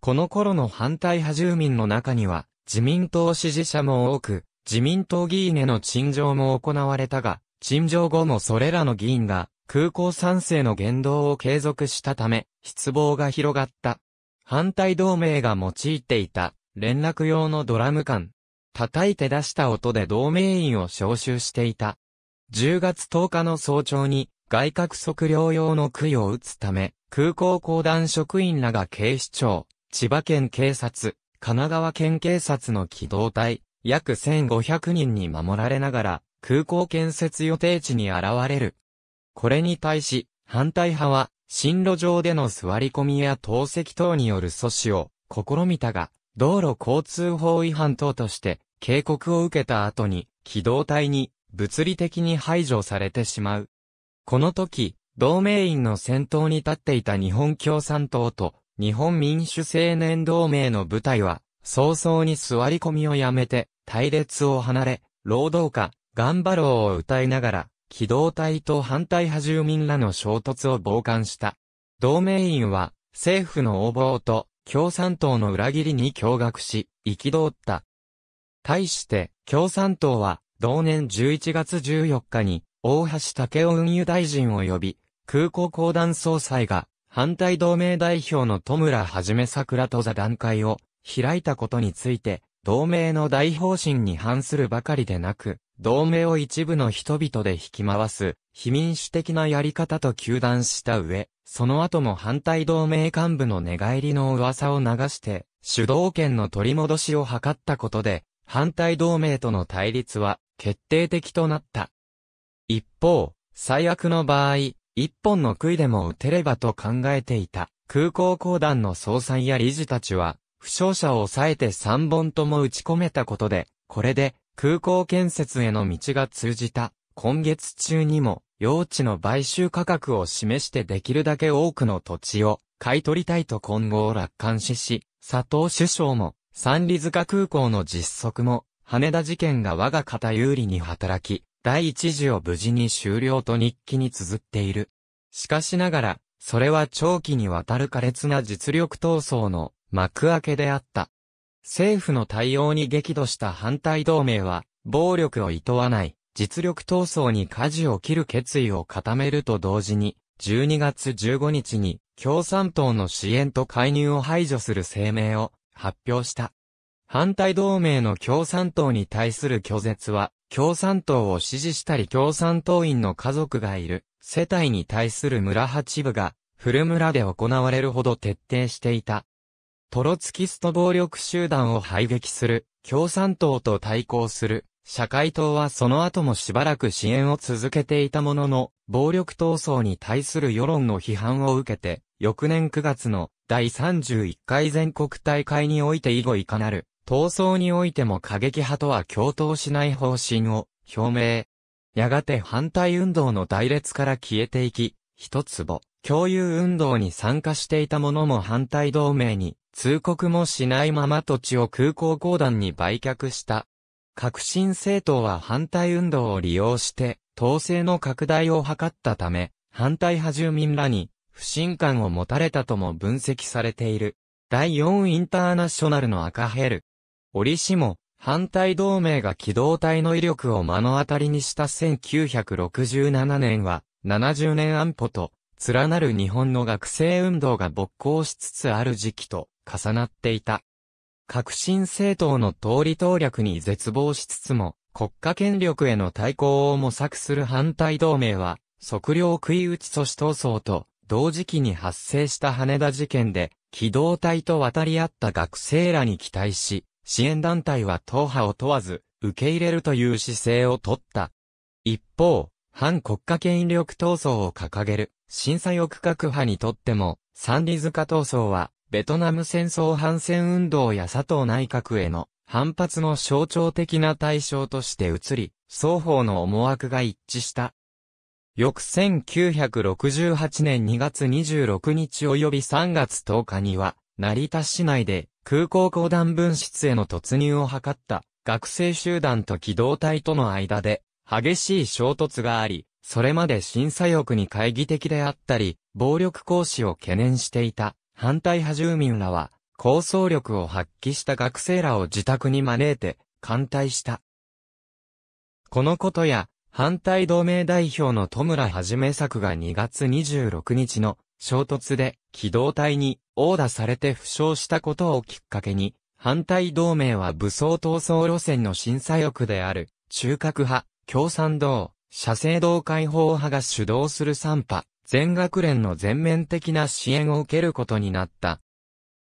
この頃の反対派住民の中には、自民党支持者も多く、自民党議員への陳情も行われたが、陳情後もそれらの議員が、空港賛成の言動を継続したため、失望が広がった。反対同盟が用いていた、連絡用のドラム缶、叩いて出した音で同盟員を招集していた。10月10日の早朝に、外角測量用の杭を打つため、空港公団職員らが警視庁、千葉県警察、神奈川県警察の機動隊、約1500人に守られながら、空港建設予定地に現れる。これに対し、反対派は、進路上での座り込みや投石等による阻止を試みたが、道路交通法違反等として警告を受けた後に機動隊に物理的に排除されてしまう。この時、同盟員の先頭に立っていた日本共産党と日本民主青年同盟の部隊は早々に座り込みをやめて隊列を離れ、労働家、頑張ろうを歌いながら、機動隊と反対派住民らの衝突を傍観した。同盟員は政府の横暴と共産党の裏切りに驚愕し、憤った。対して、共産党は、同年11月14日に、大橋武雄運輸大臣を呼び、空港公団総裁が、反対同盟代表の戸村はじめ桜と座談会を開いたことについて、同盟の大方針に反するばかりでなく、同盟を一部の人々で引き回す、非民主的なやり方と求断した上、その後も反対同盟幹部の寝返りの噂を流して、主導権の取り戻しを図ったことで、反対同盟との対立は決定的となった。一方、最悪の場合、一本の杭でも打てればと考えていた空港公団の総裁や理事たちは、負傷者を抑えて三本とも打ち込めたことで、これで空港建設への道が通じた、今月中にも、用地の買収価格を示してできるだけ多くの土地を買い取りたいと今後を楽観視し、佐藤首相も、三里塚空港の実測も、羽田事件が我が方有利に働き、第一次を無事に終了と日記に綴っている。しかしながら、それは長期にわたる苛烈な実力闘争の幕開けであった。政府の対応に激怒した反対同盟は、暴力を厭わない、実力闘争に舵を切る決意を固めると同時に、12月15日に共産党の支援と介入を排除する声明を発表した。反対同盟の共産党に対する拒絶は、共産党を支持したり共産党員の家族がいる世帯に対する村八部が、古村で行われるほど徹底していた。トロツキスト暴力集団を排撃する、共産党と対抗する、社会党はその後もしばらく支援を続けていたものの、暴力闘争に対する世論の批判を受けて、翌年9月の第31回全国大会において以後いかなる、闘争においても過激派とは共闘しない方針を表明。やがて反対運動の隊列から消えていき、一坪、共有運動に参加していた者も反対同盟に通告もしないまま土地を空港公団に売却した。革新政党は反対運動を利用して、統制の拡大を図ったため、反対派住民らに不信感を持たれたとも分析されている。第4インターナショナルの赤ヘル。折しも、反対同盟が機動隊の威力を目の当たりにした1967年は、70年安保と、連なる日本の学生運動が勃興しつつある時期と重なっていた。革新政党の通り党略に絶望しつつも、国家権力への対抗を模索する反対同盟は、測量食い打ち阻止闘争と、同時期に発生した羽田事件で、機動隊と渡り合った学生らに期待し、支援団体は党派を問わず、受け入れるという姿勢をとった。一方、反国家権力闘争を掲げる、審査欲各派にとっても、三里塚闘争は、ベトナム戦争反戦運動や佐藤内閣への反発の象徴的な対象として移り、双方の思惑が一致した。翌1968年2月26日及び3月10日には、成田市内で空港公団分室への突入を図った学生集団と機動隊との間で激しい衝突があり、それまで審査欲に懐疑的であったり、暴力行使を懸念していた反対派住民らは、構想力を発揮した学生らを自宅に招いて、艦隊した。このことや、反対同盟代表の戸村はじめ作が2月26日の衝突で機動隊に殴打されて負傷したことをきっかけに、反対同盟は武装闘争路線の審査欲である中核派、共産党、社政党解放派が主導する3派、全学連の全面的な支援を受けることになった。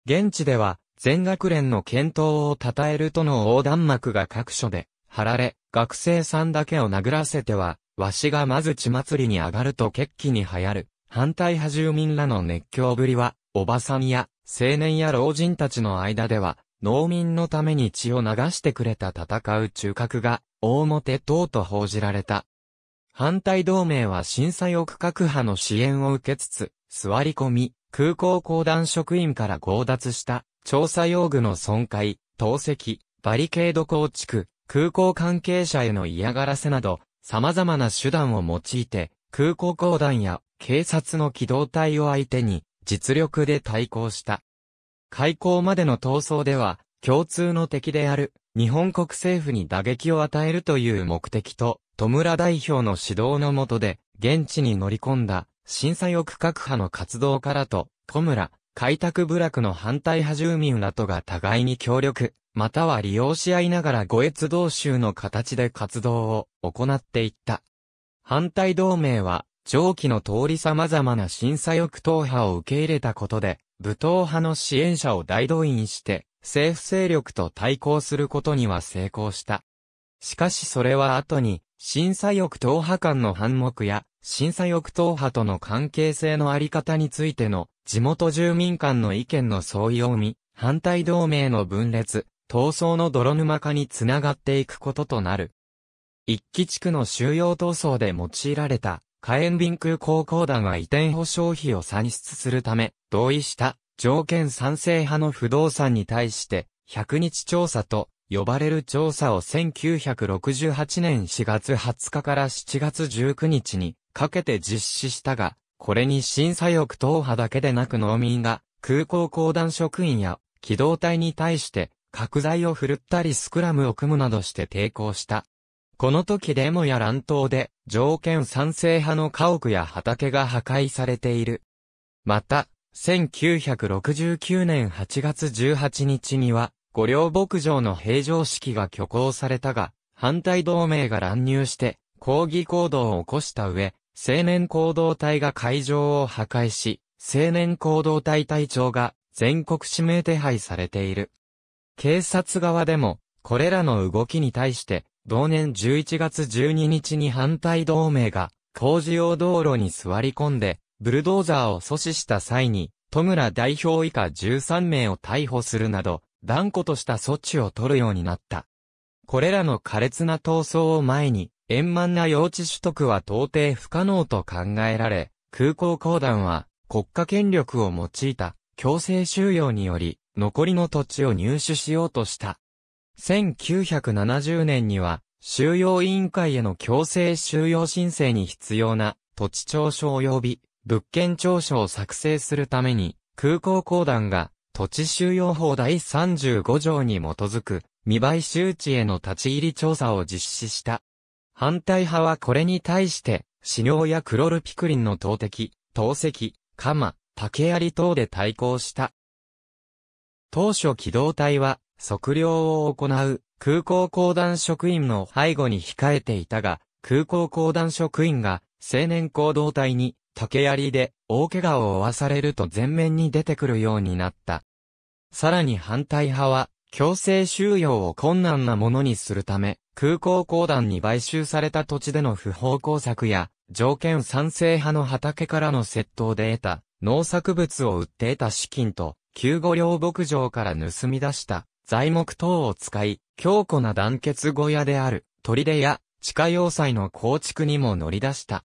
現地では、全学連の検討を称えるとの横断幕が各所で貼られ、学生さんだけを殴らせては、わしがまず地祭りに上がると決起に流行る。反対派住民らの熱狂ぶりは、おばさんや青年や老人たちの間では、農民のために血を流してくれた戦う中核が、大表等と報じられた。反対同盟は震災を区画派の支援を受けつつ、座り込み、空港公団職員から強奪した調査用具の損壊、投石、バリケード構築、空港関係者への嫌がらせなど、様々な手段を用いて、空港公団や警察の機動隊を相手に、実力で対抗した。開港までの闘争では、共通の敵である、日本国政府に打撃を与えるという目的と、戸村代表の指導の下で、現地に乗り込んだ、審査翼各派の活動からと、戸村、開拓部落の反対派住民らとが互いに協力、または利用し合いながら五越同州の形で活動を行っていった。反対同盟は、上記の通り様々な審査翼党派を受け入れたことで、武闘派の支援者を大動員して、政府勢力と対抗することには成功した。しかしそれは後に、審査翼党派間の反目や、審査翼党派との関係性のあり方についての、地元住民間の意見の相違を見、反対同盟の分裂、闘争の泥沼化につながっていくこととなる。一期地区の収容闘争で用いられた、火炎瓶空港公団は移転保障費を算出するため、同意した、条件賛成派の不動産に対して、100日調査と呼ばれる調査を1968年4月20日から7月19日にかけて実施したが、これに審査翼党派だけでなく農民が空港公団職員や機動隊に対して拡材を振るったりスクラムを組むなどして抵抗した。この時デモや乱闘で条件賛成派の家屋や畑が破壊されている。また、1969年8月18日には、御領牧場の平常式が挙行されたが、反対同盟が乱入して、抗議行動を起こした上、青年行動隊が会場を破壊し、青年行動隊隊長が全国指名手配されている。警察側でも、これらの動きに対して、同年11月12日に反対同盟が、工事用道路に座り込んで、ブルドーザーを阻止した際に、戸村代表以下13名を逮捕するなど、断固とした措置を取るようになった。これらの苛烈な闘争を前に、円満な用地取得は到底不可能と考えられ、空港公団は国家権力を用いた強制収容により、残りの土地を入手しようとした。1970年には、収容委員会への強制収容申請に必要な土地調書及び物件調書を作成するために、空港公団が土地収容法第35条に基づく、未買収地への立ち入り調査を実施した。反対派はこれに対して、死尿やクロルピクリンの投擲、投石、鎌、竹槍等で対抗した。当初機動隊は、測量を行う空港公団職員の背後に控えていたが、空港公団職員が青年行動隊に竹槍で大怪我を負わされると前面に出てくるようになった。さらに反対派は、強制収容を困難なものにするため、空港公団に買収された土地での不法工作や、条件賛成派の畑からの窃盗で得た、農作物を売って得た資金と、救護料牧場から盗み出した、材木等を使い、強固な団結小屋である、砦や、地下要塞の構築にも乗り出した。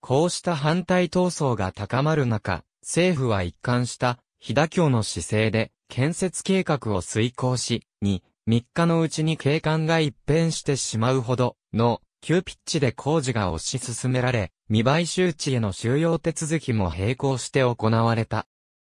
こうした反対闘争が高まる中、政府は一貫した日田京の姿勢で建設計画を遂行し、に、3日のうちに景観が一変してしまうほどの急ピッチで工事が推し進められ、未買収地への収容手続きも並行して行われた。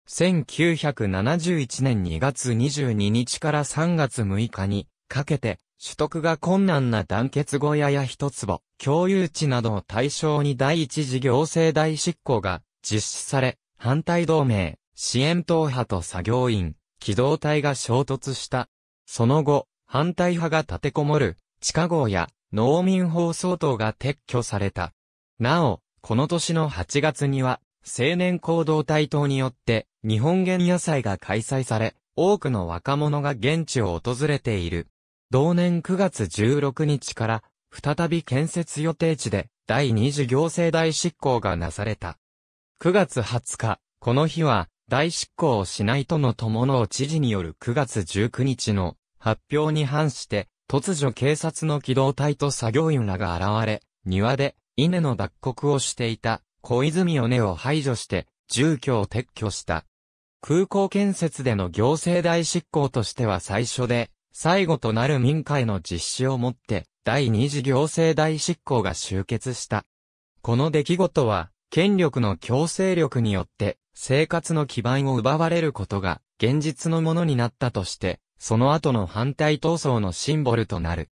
1971年2月22日から3月6日にかけて取得が困難な団結小屋や一坪、共有地などを対象に第一次行政大執行が実施され、反対同盟、支援党派と作業員、機動隊が衝突した。その後、反対派が立てこもる、地下号や農民放送等が撤去された。なお、この年の8月には、青年行動隊等によって、日本原野祭が開催され、多くの若者が現地を訪れている。同年9月16日から、再び建設予定地で、第二次行政大執行がなされた。9月20日、この日は、大執行をしないとの友の知事による9月19日の発表に反して、突如警察の機動隊と作業員らが現れ、庭で稲の脱穀をしていた小泉尾根を排除して住居を撤去した。空港建設での行政大執行としては最初で、最後となる民会の実施をもって、第二次行政大執行が終結した。この出来事は、権力の強制力によって、生活の基盤を奪われることが、現実のものになったとして、その後の反対闘争のシンボルとなる。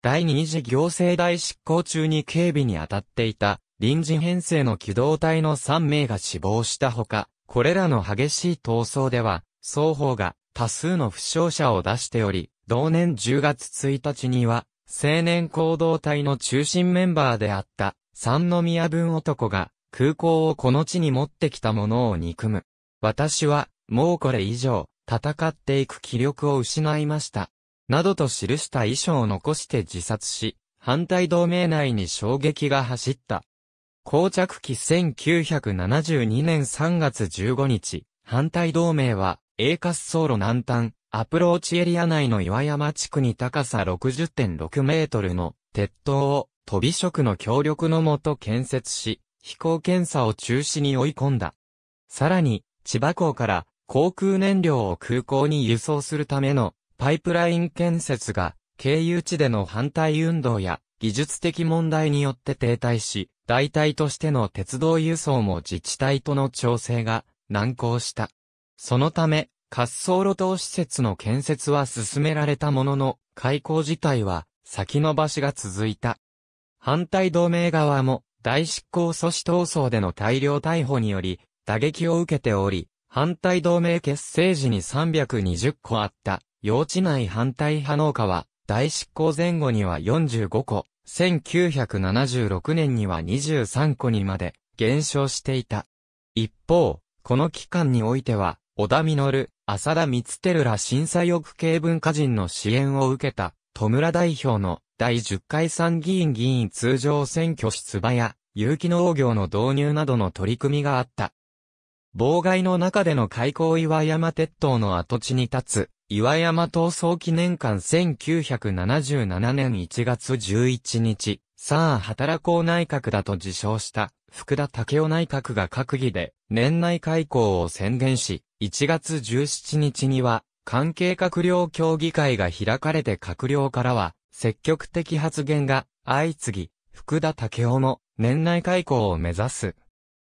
第二次行政大執行中に警備に当たっていた、臨時編成の機動隊の3名が死亡したほか、これらの激しい闘争では、双方が多数の負傷者を出しており、同年10月1日には、青年行動隊の中心メンバーであった、三宮分男が、空港をこの地に持ってきたものを憎む。私は、もうこれ以上、戦っていく気力を失いました。などと記した遺書を残して自殺し、反対同盟内に衝撃が走った。膠着期1972年3月15日、反対同盟は、A 滑走路南端、アプローチエリア内の岩山地区に高さ60.6メートルの鉄塔を飛び職の協力のもと建設し、飛行検査を中止に追い込んだ。さらに、千葉港から航空燃料を空港に輸送するためのパイプライン建設が経由地での反対運動や技術的問題によって停滞し、代替としての鉄道輸送も自治体との調整が難航した。そのため、滑走路等施設の建設は進められたものの、開港自体は先延ばしが続いた。反対同盟側も大執行阻止闘争での大量逮捕により打撃を受けており、反対同盟結成時に320個あった用地内反対派農家は大執行前後には45個、1976年には23個にまで減少していた。一方、この期間においては、小田実、浅田光照ら震災翼系文化人の支援を受けた、戸村代表の第10回参議院議員通常選挙出馬や、有機農業の導入などの取り組みがあった。妨害の中での開港岩山鉄塔の跡地に立つ、岩山闘争記念館1977年1月11日、さあ働こう内閣だと自称した、福田武雄内閣が閣議で、年内開港を宣言し、1月17日には、関係閣僚協議会が開かれて閣僚からは、積極的発言が相次ぎ、福田武雄も年内開港を目指す。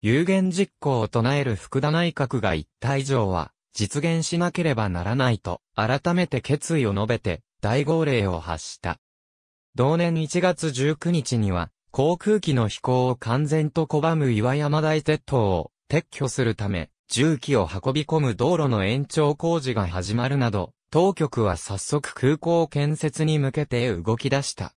有言実行を唱える福田内閣が一体以上は実現しなければならないと改めて決意を述べて大号令を発した。同年1月19日には航空機の飛行を完全と拒む岩山大鉄塔を撤去するため重機を運び込む道路の延長工事が始まるなど、当局は早速空港建設に向けて動き出した。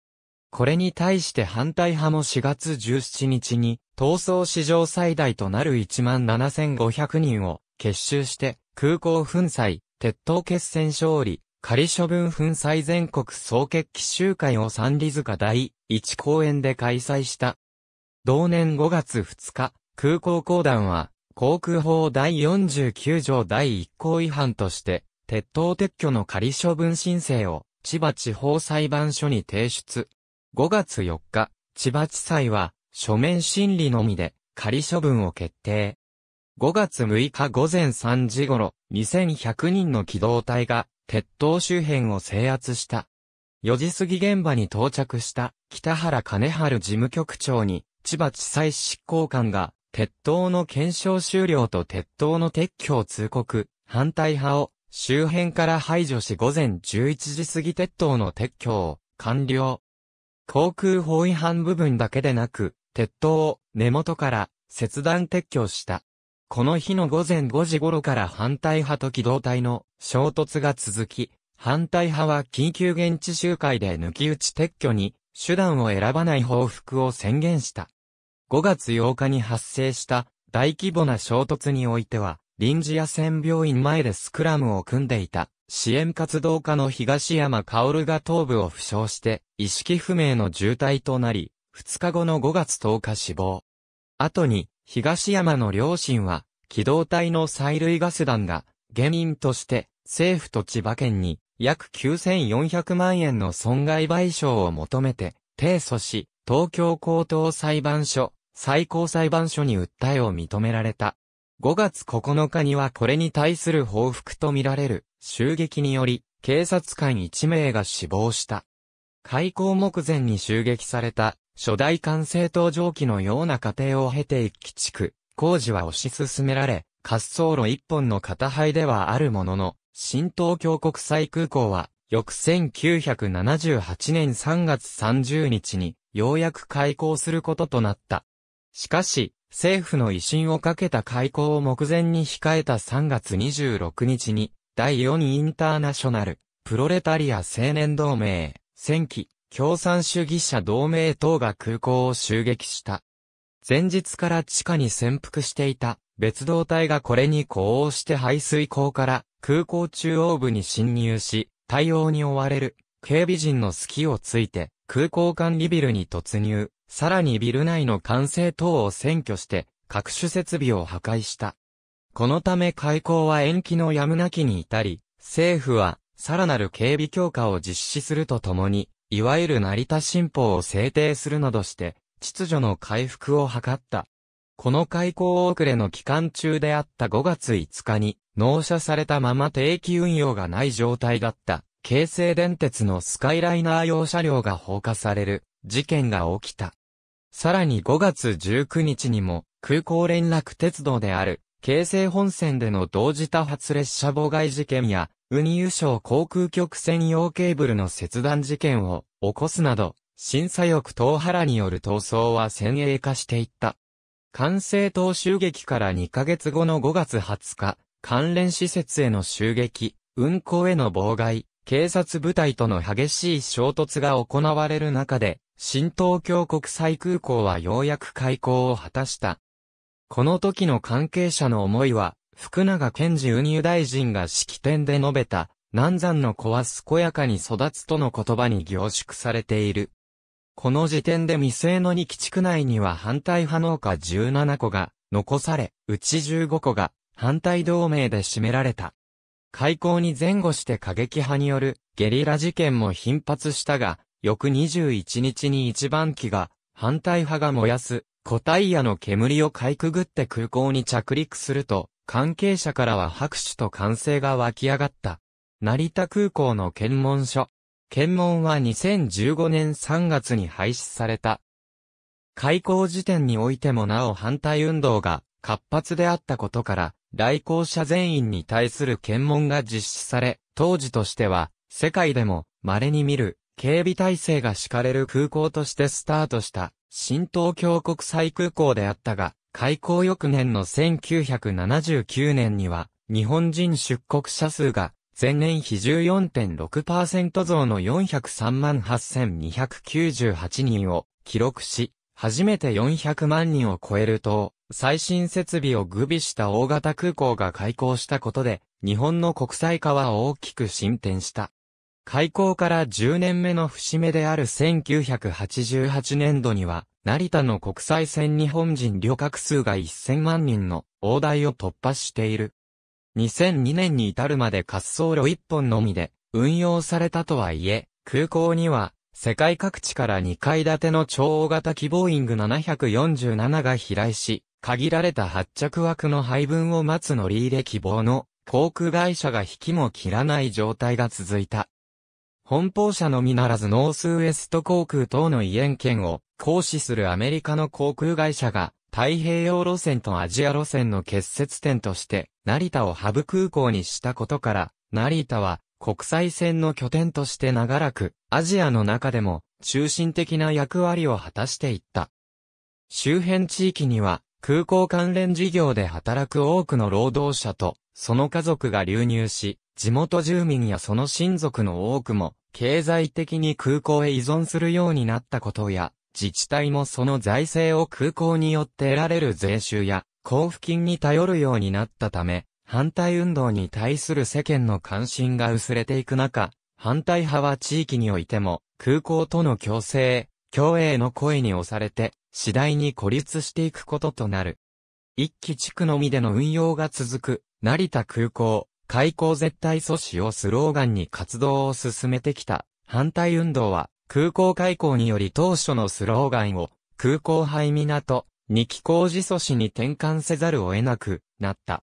これに対して反対派も4月17日に、逃走史上最大となる17,500人を結集して、空港粉砕、鉄塔決戦勝利、仮処分粉砕全国総決起集会を三里塚第1公園で開催した。同年5月2日、空港公団は、航空法第49条第1項違反として、鉄塔撤去の仮処分申請を、千葉地方裁判所に提出。5月4日、千葉地裁は、書面審理のみで、仮処分を決定。5月6日午前3時頃、2100人の機動隊が、鉄塔周辺を制圧した。4時過ぎ現場に到着した、北原金春事務局長に、千葉地裁執行官が、鉄塔の検証終了と鉄塔の撤去を通告、反対派を周辺から排除し午前11時過ぎ鉄塔の撤去を完了。航空法違反部分だけでなく、鉄塔を根元から切断撤去した。この日の午前5時頃から反対派と機動隊の衝突が続き、反対派は緊急現地集会で抜き打ち撤去に手段を選ばない報復を宣言した。5月8日に発生した大規模な衝突においては、臨時野戦病院前でスクラムを組んでいた支援活動家の東山薫が頭部を負傷して意識不明の重体となり、2日後の5月10日死亡。後に、東山の両親は、機動隊の催涙ガス弾が原因として政府と千葉県に約9400万円の損害賠償を求めて提訴し、東京高等裁判所最高裁判所に訴えを認められた。5月9日にはこれに対する報復とみられる襲撃により、警察官1名が死亡した。開港目前に襲撃された初代管制登場機のような過程を経て一基地区、工事は推し進められ、滑走路一本の片灰ではあるものの、新東京国際空港は、翌1978年3月30日に、ようやく開港することとなった。しかし、政府の威信をかけた開港を目前に控えた3月26日に、第4インターナショナル、プロレタリア青年同盟、戦記、共産主義者同盟等が空港を襲撃した。前日から地下に潜伏していた別動隊がこれに呼応して排水口から空港中央部に侵入し、対応に追われる警備陣の隙をついて空港管理ビルに突入。さらにビル内の管制等を占拠して各種設備を破壊した。このため開港は延期のやむなきに至り、政府はさらなる警備強化を実施するとともに、いわゆる成田新法を制定するなどして、秩序の回復を図った。この開港遅れの期間中であった5月5日に、納車されたまま定期運用がない状態だった、京成電鉄のスカイライナー用車両が放火される事件が起きた。さらに5月19日にも、空港連絡鉄道である、京成本線での同時多発列車妨害事件や、ウニ輸送航空局専用ケーブルの切断事件を起こすなど、審査翼東原による闘争は先鋭化していった。関西党襲撃から2ヶ月後の5月20日、関連施設への襲撃、運行への妨害、警察部隊との激しい衝突が行われる中で、新東京国際空港はようやく開港を果たした。この時の関係者の思いは、福永健治運輸大臣が式典で述べた、南山の子は健やかに育つとの言葉に凝縮されている。この時点で未成の2基地区内には反対派農家17個が残され、うち15個が反対同盟で占められた。開港に前後して過激派によるゲリラ事件も頻発したが、翌21日に一番機が、反対派が燃やす、固体屋の煙をかいくぐって空港に着陸すると、関係者からは拍手と歓声が湧き上がった。成田空港の検問所。検問は2015年3月に廃止された。開港時点においてもなお反対運動が活発であったことから、来航者全員に対する検問が実施され、当時としては、世界でも稀に見る警備体制が敷かれる空港としてスタートした新東京国際空港であったが、開港翌年の1979年には、日本人出国者数が前年比14.6%増の403万8298人を記録し、初めて400万人を超えると、最新設備を具備した大型空港が開港したことで、日本の国際化は大きく進展した。開校から10年目の節目である1988年度には、成田の国際線日本人旅客数が1000万人の大台を突破している。2002年に至るまで滑走路1本のみで運用されたとはいえ、空港には世界各地から2階建ての超大型希ボーイング747が飛来し、限られた発着枠の配分を待つ乗り入れ希望の航空会社が引きも切らない状態が続いた。本邦社のみならずノースウエスト航空等の異縁権を行使するアメリカの航空会社が太平洋路線とアジア路線の結節点として成田をハブ空港にしたことから成田は国際線の拠点として長らくアジアの中でも中心的な役割を果たしていった。周辺地域には空港関連事業で働く多くの労働者とその家族が流入し、地元住民やその親族の多くも、経済的に空港へ依存するようになったことや、自治体もその財政を空港によって得られる税収や、交付金に頼るようになったため、反対運動に対する世間の関心が薄れていく中、反対派は地域においても、空港との共生、共栄の声に押されて、次第に孤立していくこととなる。一期地区のみでの運用が続く、成田空港、開港絶対阻止をスローガンに活動を進めてきた反対運動は、空港開港により当初のスローガンを、空港廃港、に気工事阻止に転換せざるを得なくなった。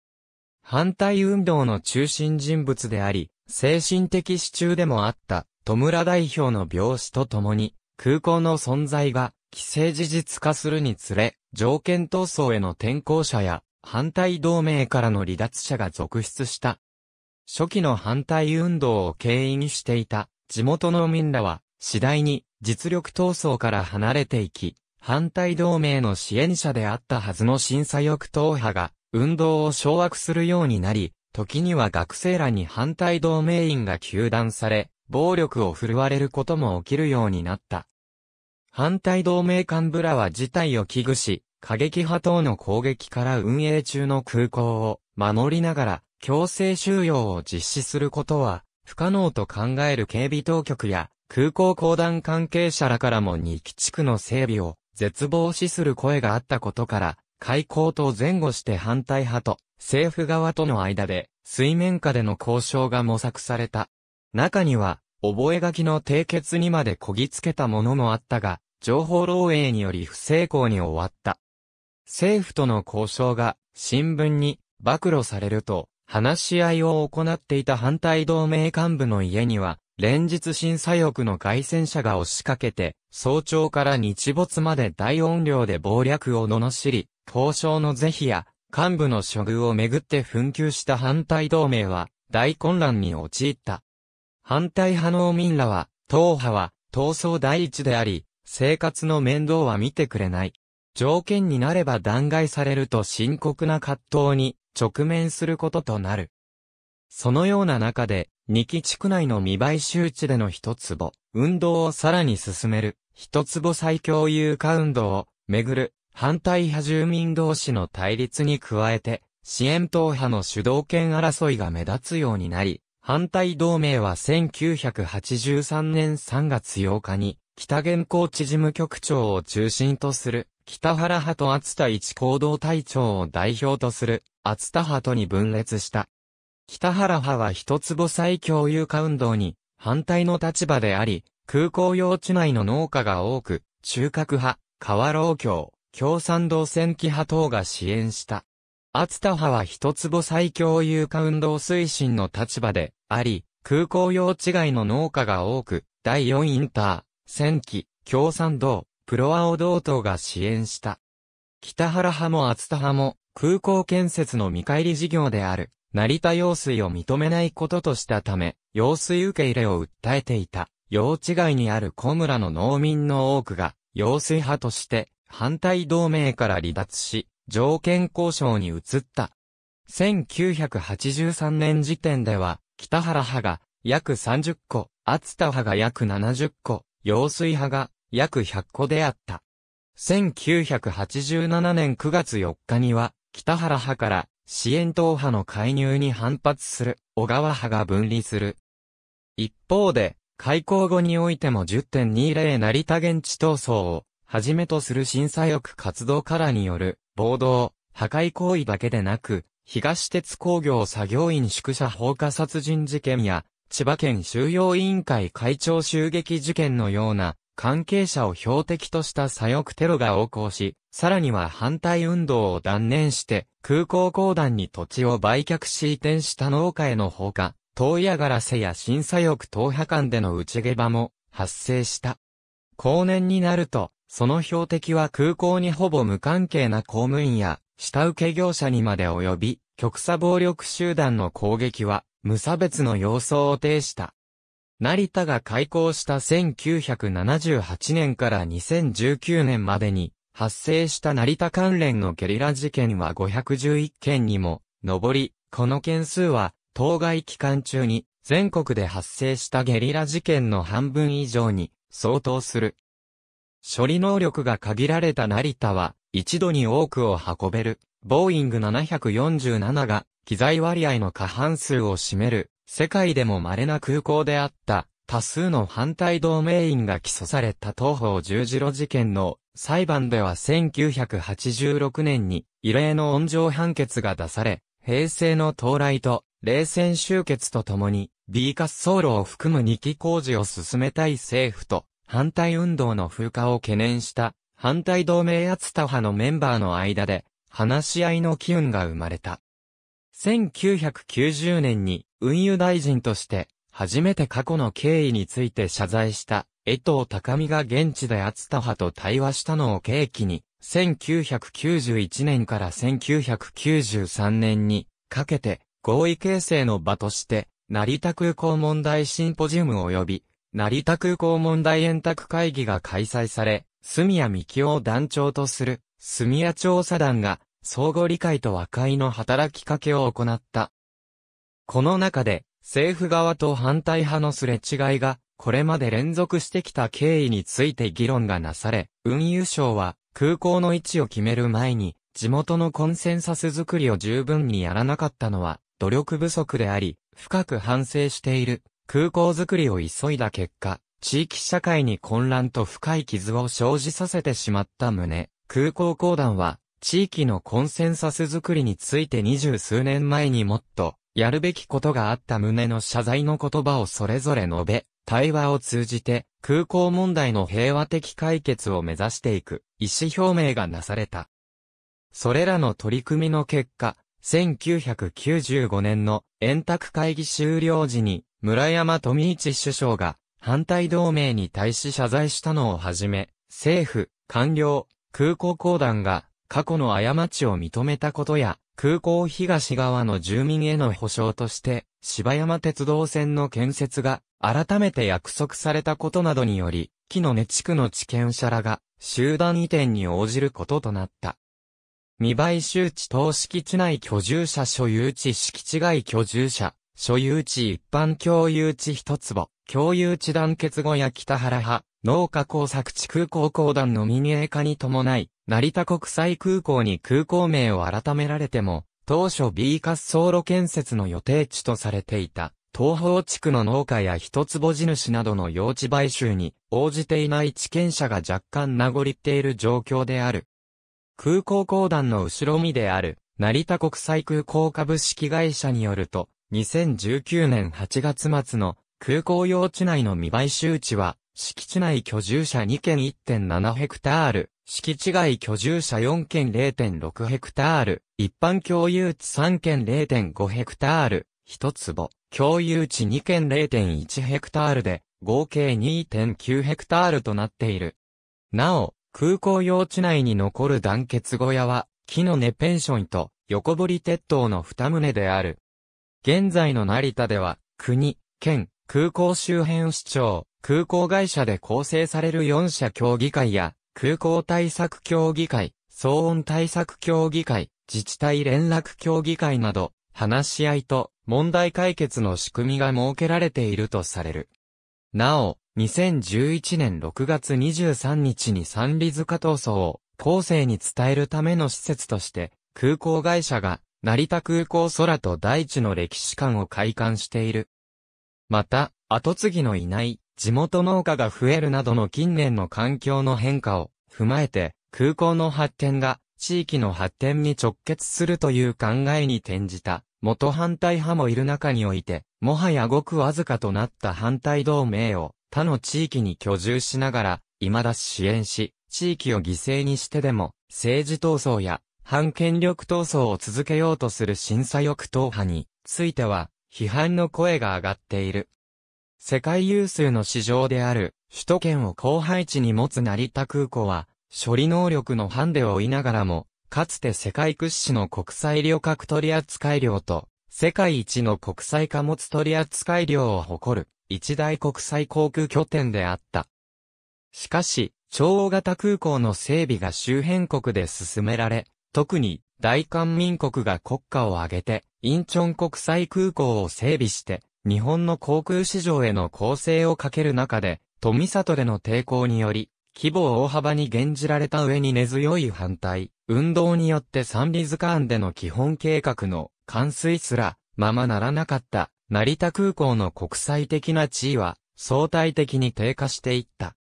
反対運動の中心人物であり、精神的支柱でもあった、戸村代表の病死とともに、空港の存在が、既成事実化するにつれ、条件闘争への転向者や、反対同盟からの離脱者が続出した。初期の反対運動を経営にしていた地元の民らは次第に実力闘争から離れていき、反対同盟の支援者であったはずの審査翼党派が運動を掌握するようになり、時には学生らに反対同盟員が求断され、暴力を振るわれることも起きるようになった。反対同盟幹部らは事態を危惧し、過激派等の攻撃から運営中の空港を守りながら強制収容を実施することは不可能と考える警備当局や空港公団関係者らからも2基地区の整備を絶望視する声があったことから開港と前後して反対派と政府側との間で水面下での交渉が模索された。中には覚書の締結にまでこぎつけたものもあったが情報漏洩により不成功に終わった。政府との交渉が新聞に暴露されると、話し合いを行っていた反対同盟幹部の家には、連日審査欲の外戦車が押しかけて、早朝から日没まで大音量で暴略を罵り、交渉の是非や幹部の処遇をめぐって紛糾した反対同盟は大混乱に陥った。反対派の民らは、党派は闘争第一であり、生活の面倒は見てくれない。条件になれば弾劾されると深刻な葛藤に直面することとなる。そのような中で、二期地区内の未買周知での一坪、運動をさらに進める、一坪最強有価運動を、めぐる、反対派住民同士の対立に加えて、支援党派の主導権争いが目立つようになり、反対同盟は1983年3月8日に、北原稿知事務局長を中心とする北原派と厚田一行動隊長を代表とする厚田派とに分裂した。北原派は一坪再共有化運動に反対の立場であり、空港用地内の農家が多く、中核派、河老協、共産党戦記派等が支援した。厚田派は一坪再共有化運動推進の立場であり、空港用地外の農家が多く、第4インター、戦記、共産党、プロアオ同等が支援した。北原派も厚田派も、空港建設の見返り事業である、成田用水を認めないこととしたため、用水受け入れを訴えていた、用地外にある小村の農民の多くが、用水派として、反対同盟から離脱し、条件交渉に移った。1983年時点では、北原派が約30個、厚田派が約70個、用水派が約100個であった。1987年9月4日には、北原派から支援党派の介入に反発する小川派が分離する。一方で、開港後においても10.20成田現地闘争をはじめとする審査翼活動からによる暴動、破壊行為だけでなく、東鉄工業作業員宿舎放火殺人事件や、千葉県収容委員会会長襲撃事件のような、関係者を標的とした左翼テロが横行し、さらには反対運動を断念して、空港公団に土地を売却し移転した農家へのほか、いやがらせや新左翼党派間での打ち下場も発生した。後年になると、その標的は空港にほぼ無関係な公務員や、下請け業者にまで及び、極左暴力集団の攻撃は、無差別の様相を呈した。成田が開港した1978年から2019年までに発生した成田関連のゲリラ事件は511件にも上り、この件数は当該期間中に全国で発生したゲリラ事件の半分以上に相当する。処理能力が限られた成田は一度に多くを運べるボーイング747が機材割合の過半数を占める世界でも稀な空港であった、多数の反対同盟員が起訴された東方十字路事件の裁判では1986年に異例の温情判決が出され、平成の到来と冷戦終結とともに B 滑走路を含む2期工事を進めたい政府と反対運動の風化を懸念した反対同盟厚田派のメンバーの間で話し合いの機運が生まれた。1990年に運輸大臣として、初めて過去の経緯について謝罪した、江藤高美が現地で厚田派と対話したのを契機に、1991年から1993年にかけて合意形成の場として、成田空港問題シンポジウム及び、成田空港問題円卓会議が開催され、住谷幹夫を団長とする、住谷調査団が、相互理解と和解の働きかけを行った。この中で、政府側と反対派のすれ違いが、これまで連続してきた経緯について議論がなされ、運輸省は空港の位置を決める前に、地元のコンセンサスづくりを十分にやらなかったのは、努力不足であり、深く反省している。空港づくりを急いだ結果、地域社会に混乱と深い傷を生じさせてしまった旨、空港公団は、地域のコンセンサスづくりについて二十数年前にもっとやるべきことがあった旨の謝罪の言葉をそれぞれ述べ、対話を通じて空港問題の平和的解決を目指していく意思表明がなされた。それらの取り組みの結果、1995年の円卓会議終了時に村山富一首相が反対同盟に対し謝罪したのをはじめ、政府、官僚、空港公団が過去の過ちを認めたことや空港東側の住民への保障として、芝山鉄道線の建設が改めて約束されたことなどにより、木の根地区の地権者らが集団移転に応じることとなった。未買収地等敷地内居住者所有地敷地外居住者、所有地一般共有地一坪、共有地団結後や北原派、農家工作地空港公団の民営化に伴い、成田国際空港に空港名を改められても、当初 B 滑走路建設の予定地とされていた、東方地区の農家や一坪地主などの用地買収に応じていない地権者が若干名残っている状況である。空港公団の後ろ身である、成田国際空港株式会社によると、2019年8月末の空港用地内の未買収地は、敷地内居住者2件1.7ヘクタール、敷地外居住者4件0.6ヘクタール、一般共有地3件0.5ヘクタール、一坪、共有地2件0.1ヘクタールで、合計2.9ヘクタールとなっている。なお、空港用地内に残る団結小屋は、木の根ペンションと横堀鉄塔の二棟である。現在の成田では、国、県、空港周辺市長、空港会社で構成される4社協議会や、空港対策協議会、騒音対策協議会、自治体連絡協議会など、話し合いと問題解決の仕組みが設けられているとされる。なお、2011年6月23日に三里塚闘争を後世に伝えるための施設として、空港会社が成田空港空と大地の歴史館を開館している。また、後継ぎのいない地元農家が増えるなどの近年の環境の変化を踏まえて、空港の発展が地域の発展に直結するという考えに転じた、元反対派もいる中において、もはやごくわずかとなった反対同盟を他の地域に居住しながら、未だ支援し、地域を犠牲にしてでも、政治闘争や反権力闘争を続けようとする審査翼党派については、批判の声が上がっている。世界有数の市場である、首都圏を後配置に持つ成田空港は、処理能力のハンデを追いながらも、かつて世界屈指の国際旅客取扱量と、世界一の国際貨物取扱量を誇る、一大国際航空拠点であった。しかし、超大型空港の整備が周辺国で進められ、特に大韓民国が国家を挙げて、インチョン国際空港を整備して、日本の航空市場への構成をかける中で、富里での抵抗により、規模を大幅に減じられた上に根強い反対、運動によって三里図鑑での基本計画の完遂すら、ままならなかった、成田空港の国際的な地位は、相対的に低下していった。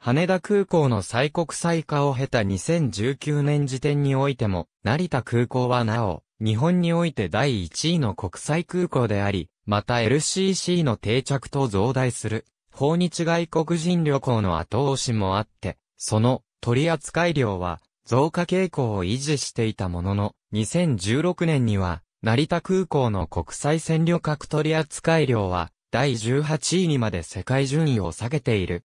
羽田空港の再国際化を経た2019年時点においても、成田空港はなお、日本において第1位の国際空港であり、また LCC の定着と増大する、訪日外国人旅行の後押しもあって、その取扱量は増加傾向を維持していたものの、2016年には、成田空港の国際線旅客取扱量は、第18位にまで世界順位を下げている。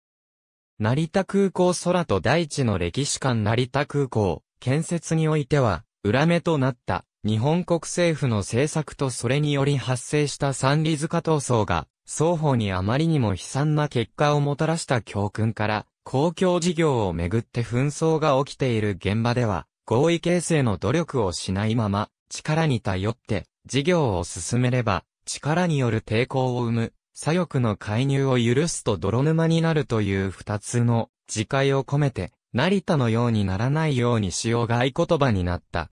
成田空港空と大地の歴史館成田空港建設においては、裏目となった日本国政府の政策とそれにより発生した三里塚闘争が、双方にあまりにも悲惨な結果をもたらした教訓から、公共事業をめぐって紛争が起きている現場では、合意形成の努力をしないまま、力に頼って、事業を進めれば、力による抵抗を生む、左翼の介入を許すと泥沼になるという二つの、自戒を込めて、成田のようにならないようにしようが合言葉になった。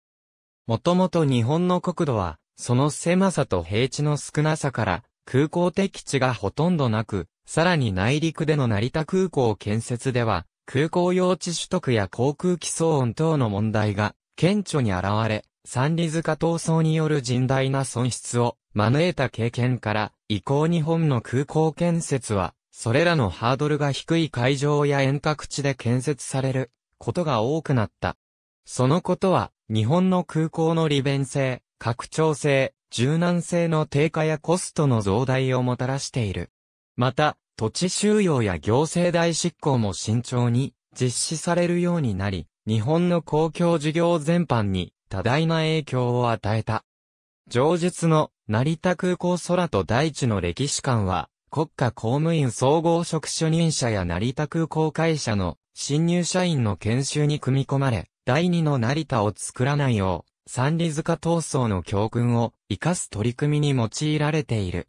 もともと日本の国土は、その狭さと平地の少なさから、空港敵地がほとんどなく、さらに内陸での成田空港建設では、空港用地取得や航空機騒音等の問題が、顕著に現れ、三里塚闘争による甚大な損失を招いた経験から、以降日本の空港建設は、それらのハードルが低い会場や遠隔地で建設されることが多くなった。そのことは、日本の空港の利便性、拡張性、柔軟性の低下やコストの増大をもたらしている。また、土地収容や行政代執行も慎重に実施されるようになり、日本の公共事業全般に多大な影響を与えた。上述の成田空港空と大地の歴史館は、国家公務員総合職主任者や成田空港会社の新入社員の研修に組み込まれ、第二の成田を作らないよう、三里塚闘争の教訓を活かす取り組みに用いられている。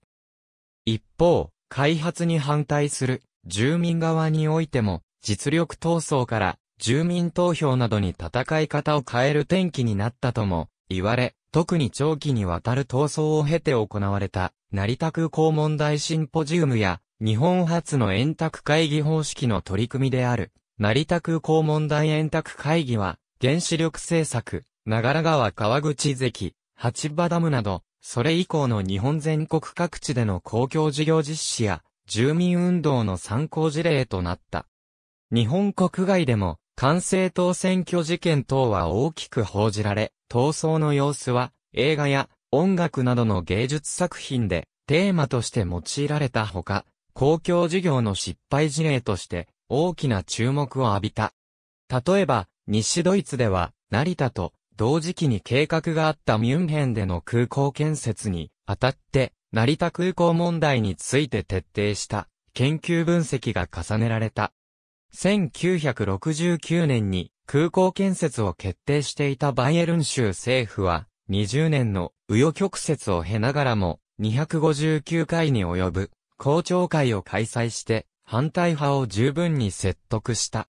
一方、開発に反対する住民側においても、実力闘争から住民投票などに戦い方を変える転機になったとも言われ、特に長期にわたる闘争を経て行われた成田空港問題シンポジウムや日本初の円卓会議方式の取り組みである成田空港問題円卓会議は原子力政策、長良川川口関、八場ダムなど、それ以降の日本全国各地での公共事業実施や、住民運動の参考事例となった。日本国外でも、官政党選挙事件等は大きく報じられ、闘争の様子は、映画や音楽などの芸術作品で、テーマとして用いられたほか、公共事業の失敗事例として、大きな注目を浴びた。例えば、西ドイツでは、成田と同時期に計画があったミュンヘンでの空港建設にあたって、成田空港問題について徹底した研究分析が重ねられた。1969年に空港建設を決定していたバイエルン州政府は、20年の紆余曲折を経ながらも、259回に及ぶ、公聴会を開催して、反対派を十分に説得した。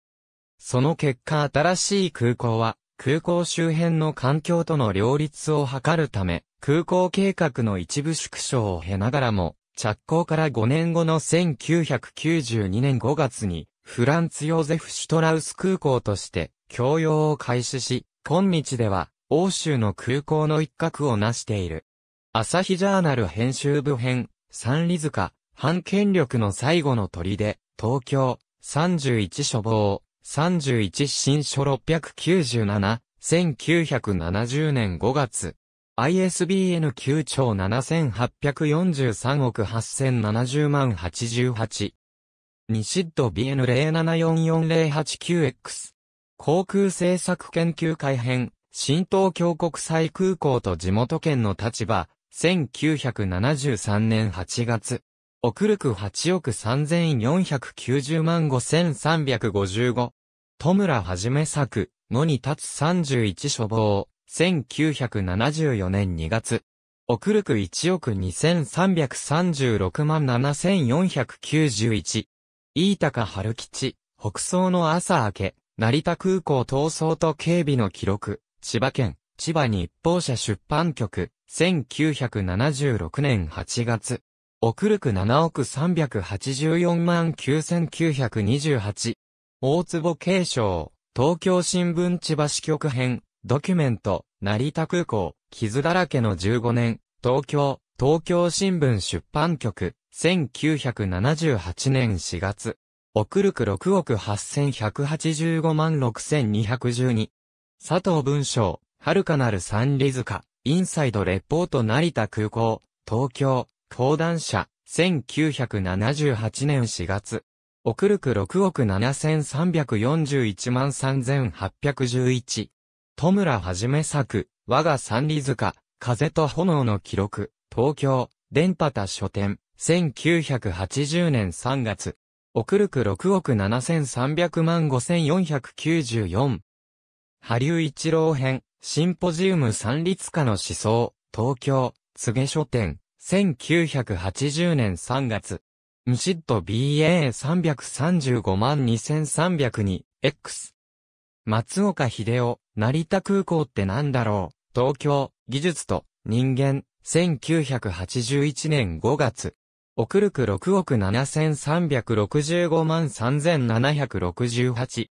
その結果新しい空港は、空港周辺の環境との両立を図るため、空港計画の一部縮小を経ながらも、着工から5年後の1992年5月に、フランツ・ヨーゼフ・シュトラウス空港として、供用を開始し、今日では、欧州の空港の一角を成している。朝日ジャーナル編集部編、三里塚、反権力の最後の砦、東京、31処房。31新書697、1970年5月。ISBN 9兆7843億8070万88。ニシッド b n 0 7 4 4 0 8 9 x 航空政策研究会編、新東京国際空港と地元県の立場、1973年8月。奥るく8億3490万5355。戸村はじめ作、野に立つ31処方、1974年2月。奥るく1億2336万7491。飯高春吉、北総の朝明け、成田空港逃走と警備の記録、千葉県、千葉日報社出版局、1976年8月。くるく7億384万9928。大坪継承、東京新聞千葉支局編、ドキュメント、成田空港、傷だらけの15年、東京、東京新聞出版局、1978年4月。くるく6億8185万6212。佐藤文章、遥かなる三里塚、インサイドレポート成田空港、東京、講談社、1978年4月。送るく6億7341万3811。戸村はじめ作、我が三里塚、風と炎の記録、東京、電波田書店、1980年3月。送るく6億7300万5494。波竜一郎編、シンポジウム三立家の思想、東京、柘げ書店、1980年3月、ムシッド BA335 万2 3 0 2 X。松岡秀夫、成田空港ってなんだろう、東京、技術と、人間、1981年5月。送るく6億7365万3768。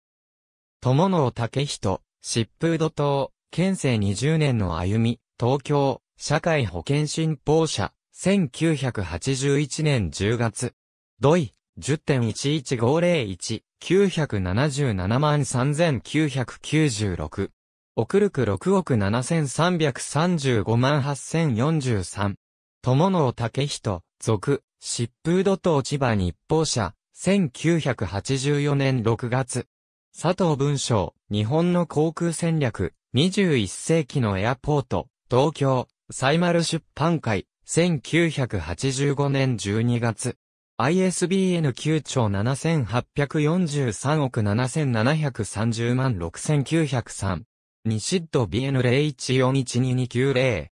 友野武人、疾風土島、県政20年の歩み、東京、社会保険新報社、1981年10月、ドイ、10.11501、977万3996。送るく6億7335万8043。友野竹人、族、疾風土と千葉日報社、1984年6月。佐藤文章、日本の航空戦略、21世紀のエアポート、東京、サイマル出版会、1985年12月、ISBN 9兆7843億7730万6903、ニシッド BN0141290、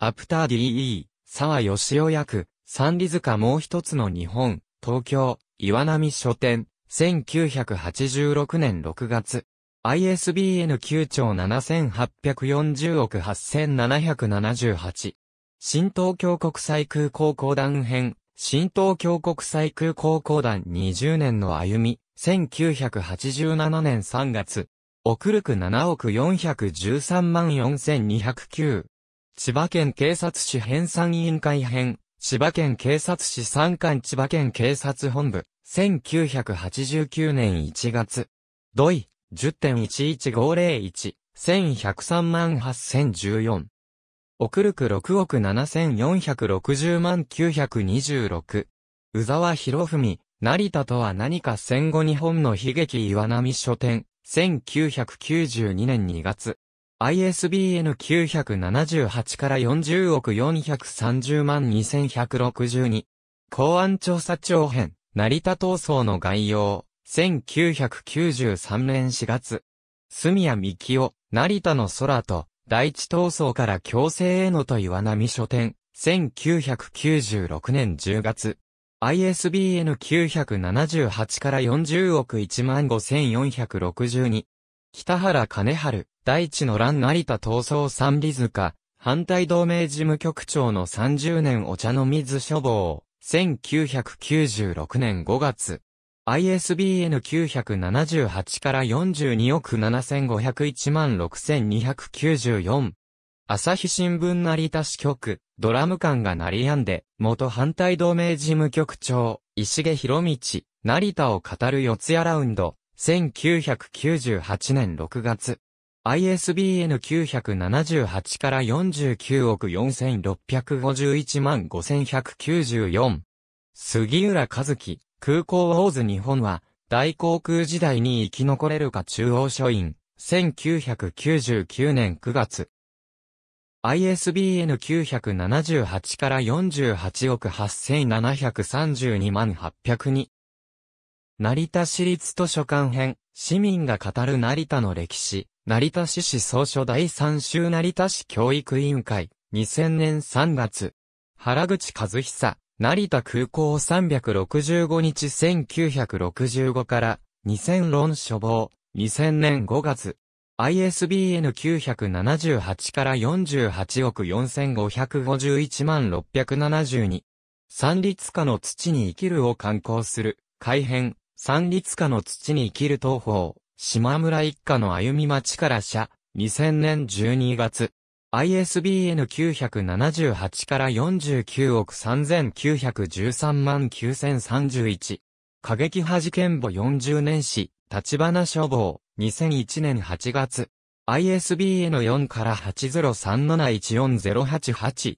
アプター DE、沢義夫役、三里塚もう一つの日本、東京、岩波書店、1986年6月、ISBN 9兆7840億8778、新東京国際空港公団編、新東京国際空港公団20年の歩み、1987年3月、送る区7億413万4209。千葉県警察市編参委員会編、千葉県警察市参観千葉県警察本部、1989年1月。土井、10.11501、1103万8014。送るく6億7460万926。宇沢博文、成田とは何か戦後日本の悲劇岩波書店、1992年2月。ISBN 978から40億430万2162。公安調査庁編、成田闘争の概要、1993年4月。住谷幹夫、成田の空と、第一闘争から強制へのと岩波書店、1996年10月。ISBN 978から40億15462。北原金春、第一の乱成田闘争三里塚、反対同盟事務局長の30年お茶の水書房、1996年5月。ISBN 978から42億7501万6294。朝日新聞成田支局、ドラム館が成りやんで、元反対同盟事務局長、石毛博道、成田を語る四谷ラウンド、1998年6月。ISBN 978から49億4651万5194。杉浦和樹、空港オーズ日本は、大航空時代に生き残れるか中央書院、1999年9月。ISBN 978から48億8732万802。成田市立図書館編、市民が語る成田の歴史、成田市市総書第3週成田市教育委員会、2000年3月。原口和久、成田空港365日1965から2000論処方2000年5月 ISBN 978から48億4551万672三立下の土に生きるを刊行する改編三立下の土に生きる東方島村一家の歩み町から社2000年12月 ISBN 978から49億3913万9031。過激派事件簿40年史、立花書房、2001年8月。ISBN 4から8037140888。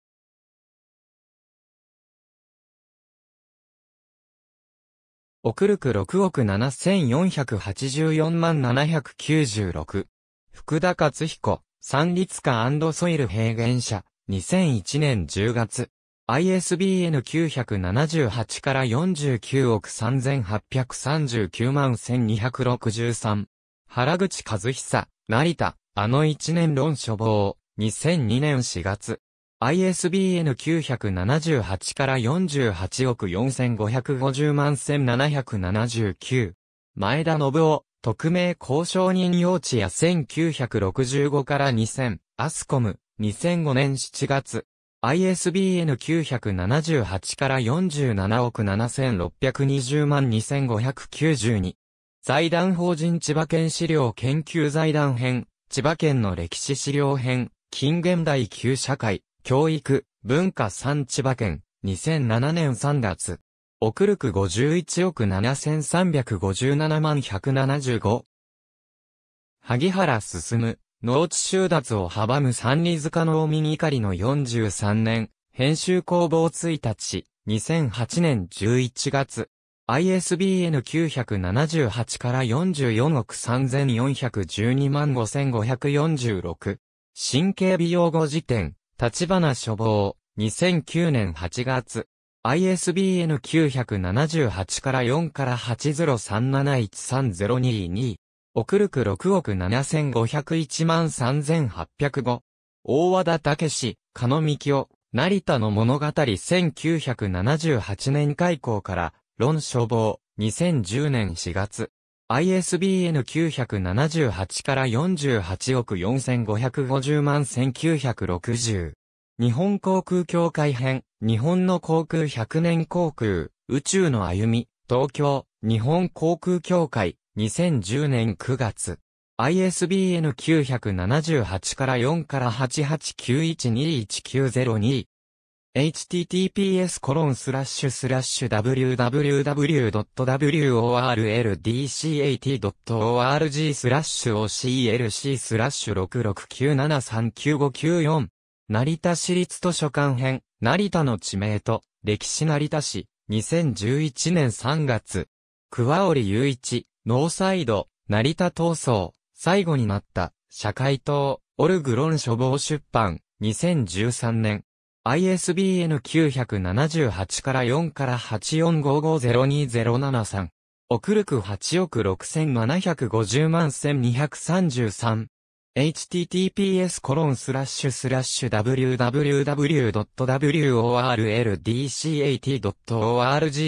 送るく6億7484万796。福田勝彦。三立化ソイル平原社、2001年10月。ISBN 978から49億3839万1263。原口和久、成田、あの一年論書房、2002年4月。ISBN 978から48億4550万1779。前田信夫、特命交渉人用地や1965から2000、アスコム、2005年7月、ISBN 978から47億7620万2592。財団法人千葉県資料研究財団編、千葉県の歴史資料編、近現代旧社会、教育、文化産千葉県、2007年3月。送るく51億7357万175。萩原進、農地収奪を阻む三里塚の民怒りの43年、編集工房1日、2008年11月。ISBN 978から44億3412万5546。神経美容語辞典、立花処方、2009年8月。ISBN 978から4から803713022。送るく6億7501万3805。大和田武史、加野美京、成田の物語1978年開校から、論書房、2010年4月。ISBN 978から48億4550万1960。日本航空協会編、日本の航空100年航空、宇宙の歩み、東京、日本航空協会、2010年9月。ISBN 978から4から8891219002。https コロンスラッシュスラッシュ www.worldcat.org スラッシュ oclc スラッシュ66973954成田市立図書館編、成田の地名と、歴史成田市、2011年3月。桑織雄一、ノーサイド、成田闘争、最後になった、社会党、オルグロン書房出版、2013年。ISBN 978から4から8455020773。送るく8億6750万1233。https://www.worldcat.org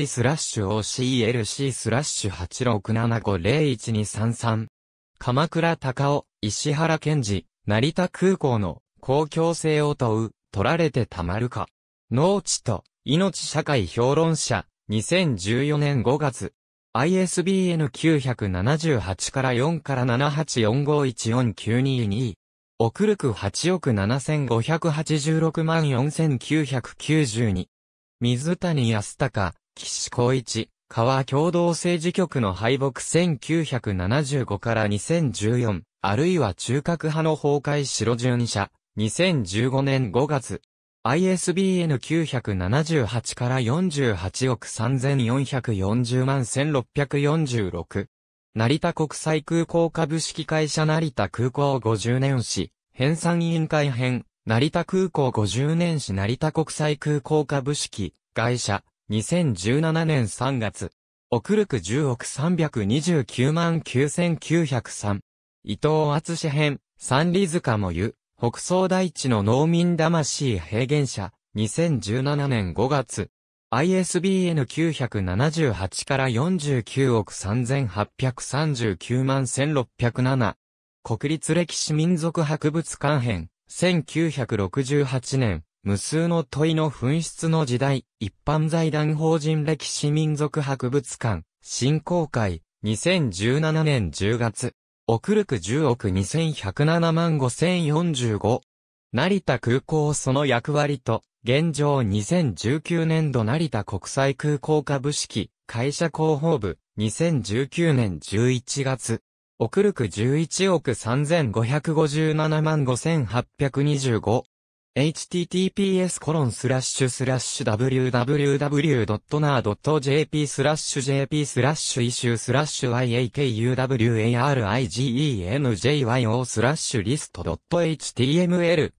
スラッシュ oclc スラッシュ867501233鎌倉高尾、石原健治、成田空港の公共性を問う、取られてたまるか。農地と命社会評論者、2014年5月。ISBN 978から4から7 8 4 5 1 4 9 2 2送るく8億7586万4992。水谷康隆、岸光一、川共同政治局の敗北1975から2014、あるいは中核派の崩壊白順社、2015年5月。ISBN 978から48億3440万1646。成田国際空港株式会社成田空港50年史、編纂委員会編、成田空港50年史成田国際空港株式会社、2017年3月。送るく10億329万9903。伊藤厚史編、三里塚もゆ。北総大地の農民魂平原社、2017年5月、ISBN 978から49億3839万1607、国立歴史民族博物館編、1968年、無数の問いの紛失の時代、一般財団法人歴史民族博物館、振興会、2017年10月。奥るく10億2107万5045。成田空港その役割と、現状2019年度成田国際空港株式会社広報部2019年11月。奥るく11億3557万5825。https コロンスラッシュスラッシュ www.nar.jp スラッシュ jp スラッシュイシュスラッシュ y a k u w a r i g e n j y o スラッシュリスト .html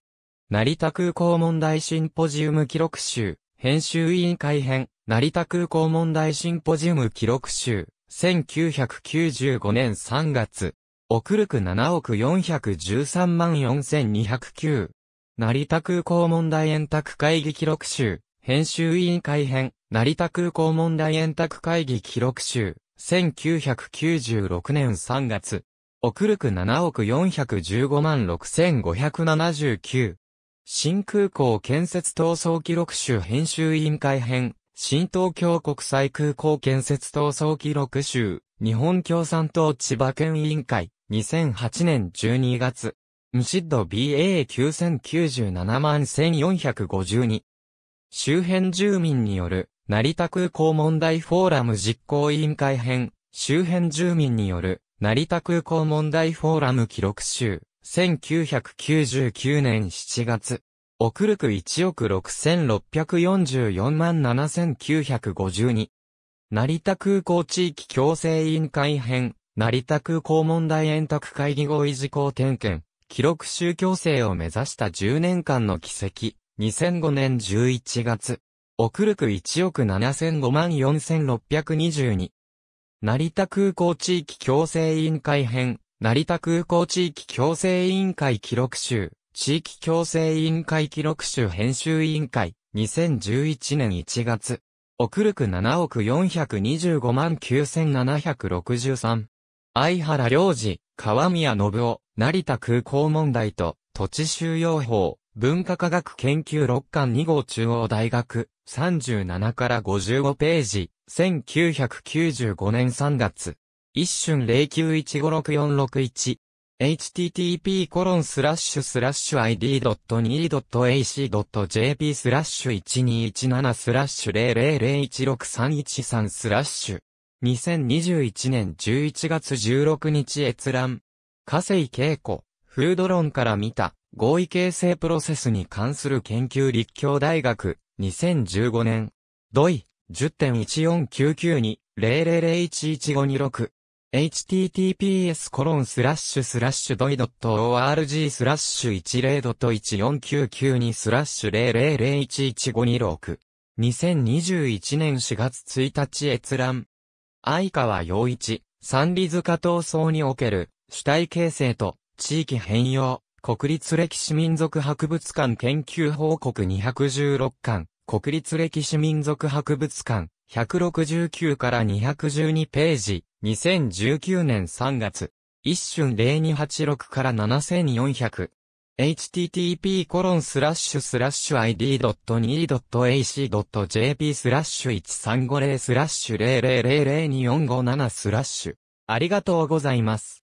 成田空港問題シンポジウム記録集編集委員会編成田空港問題シンポジウム記録集1995年3月送るく7億413万4209成田空港問題円卓会議記録集、編集委員会編、成田空港問題円卓会議記録集、1996年3月。送る区7億415万6579。新空港建設闘争記録集編集委員会編、新東京国際空港建設闘争記録集、日本共産党千葉県委員会、2008年12月。ムシッド BA9097 万1452。周辺住民による、成田空港問題フォーラム実行委員会編、周辺住民による、成田空港問題フォーラム記録集、1999年7月。送るく1億6644万7952。成田空港地域共生委員会編、成田空港問題円卓会議合意事項点検、記録宗教制を目指した10年間の奇跡、2005年11月、送る区1億7005万4622。成田空港地域共生委員会編、成田空港地域共生委員会記録集、地域共生委員会記録集編集委員会、2011年1月。送る区7億425万9763。相原良二、川宮信夫。成田空港問題と土地収容法、文化科学研究6巻2号中央大学、37から55ページ、1995年3月。一瞬0 9 1 5 6 4 6 1 http コロンスラッシュスラッシュ id.2.ac.jp スラッシュ1217スラッシュ0 0 0 1 6 3 1 3スラッシュ2021年11月16日閲覧加瀬恵子、フード論から見た合意形成プロセスに関する研究立教大学、2015年、ドイ、10.1499 2 00011526。https コロンスラッシュスラッシュドイドット org スラッシュ10ドット14992スラッシュ00011526 2021年4月1日閲覧。相川洋一、三里塚闘争における主体形成と地域変容、国立歴史民族博物館研究報告216巻、国立歴史民族博物館、169から212ページ、2019年3月、一瞬0286から7400。http コロンスラッシュスラッシュ id.2.ac.jp スラッシュ1350スラッシュ000024557スラッシュ。ありがとうございます。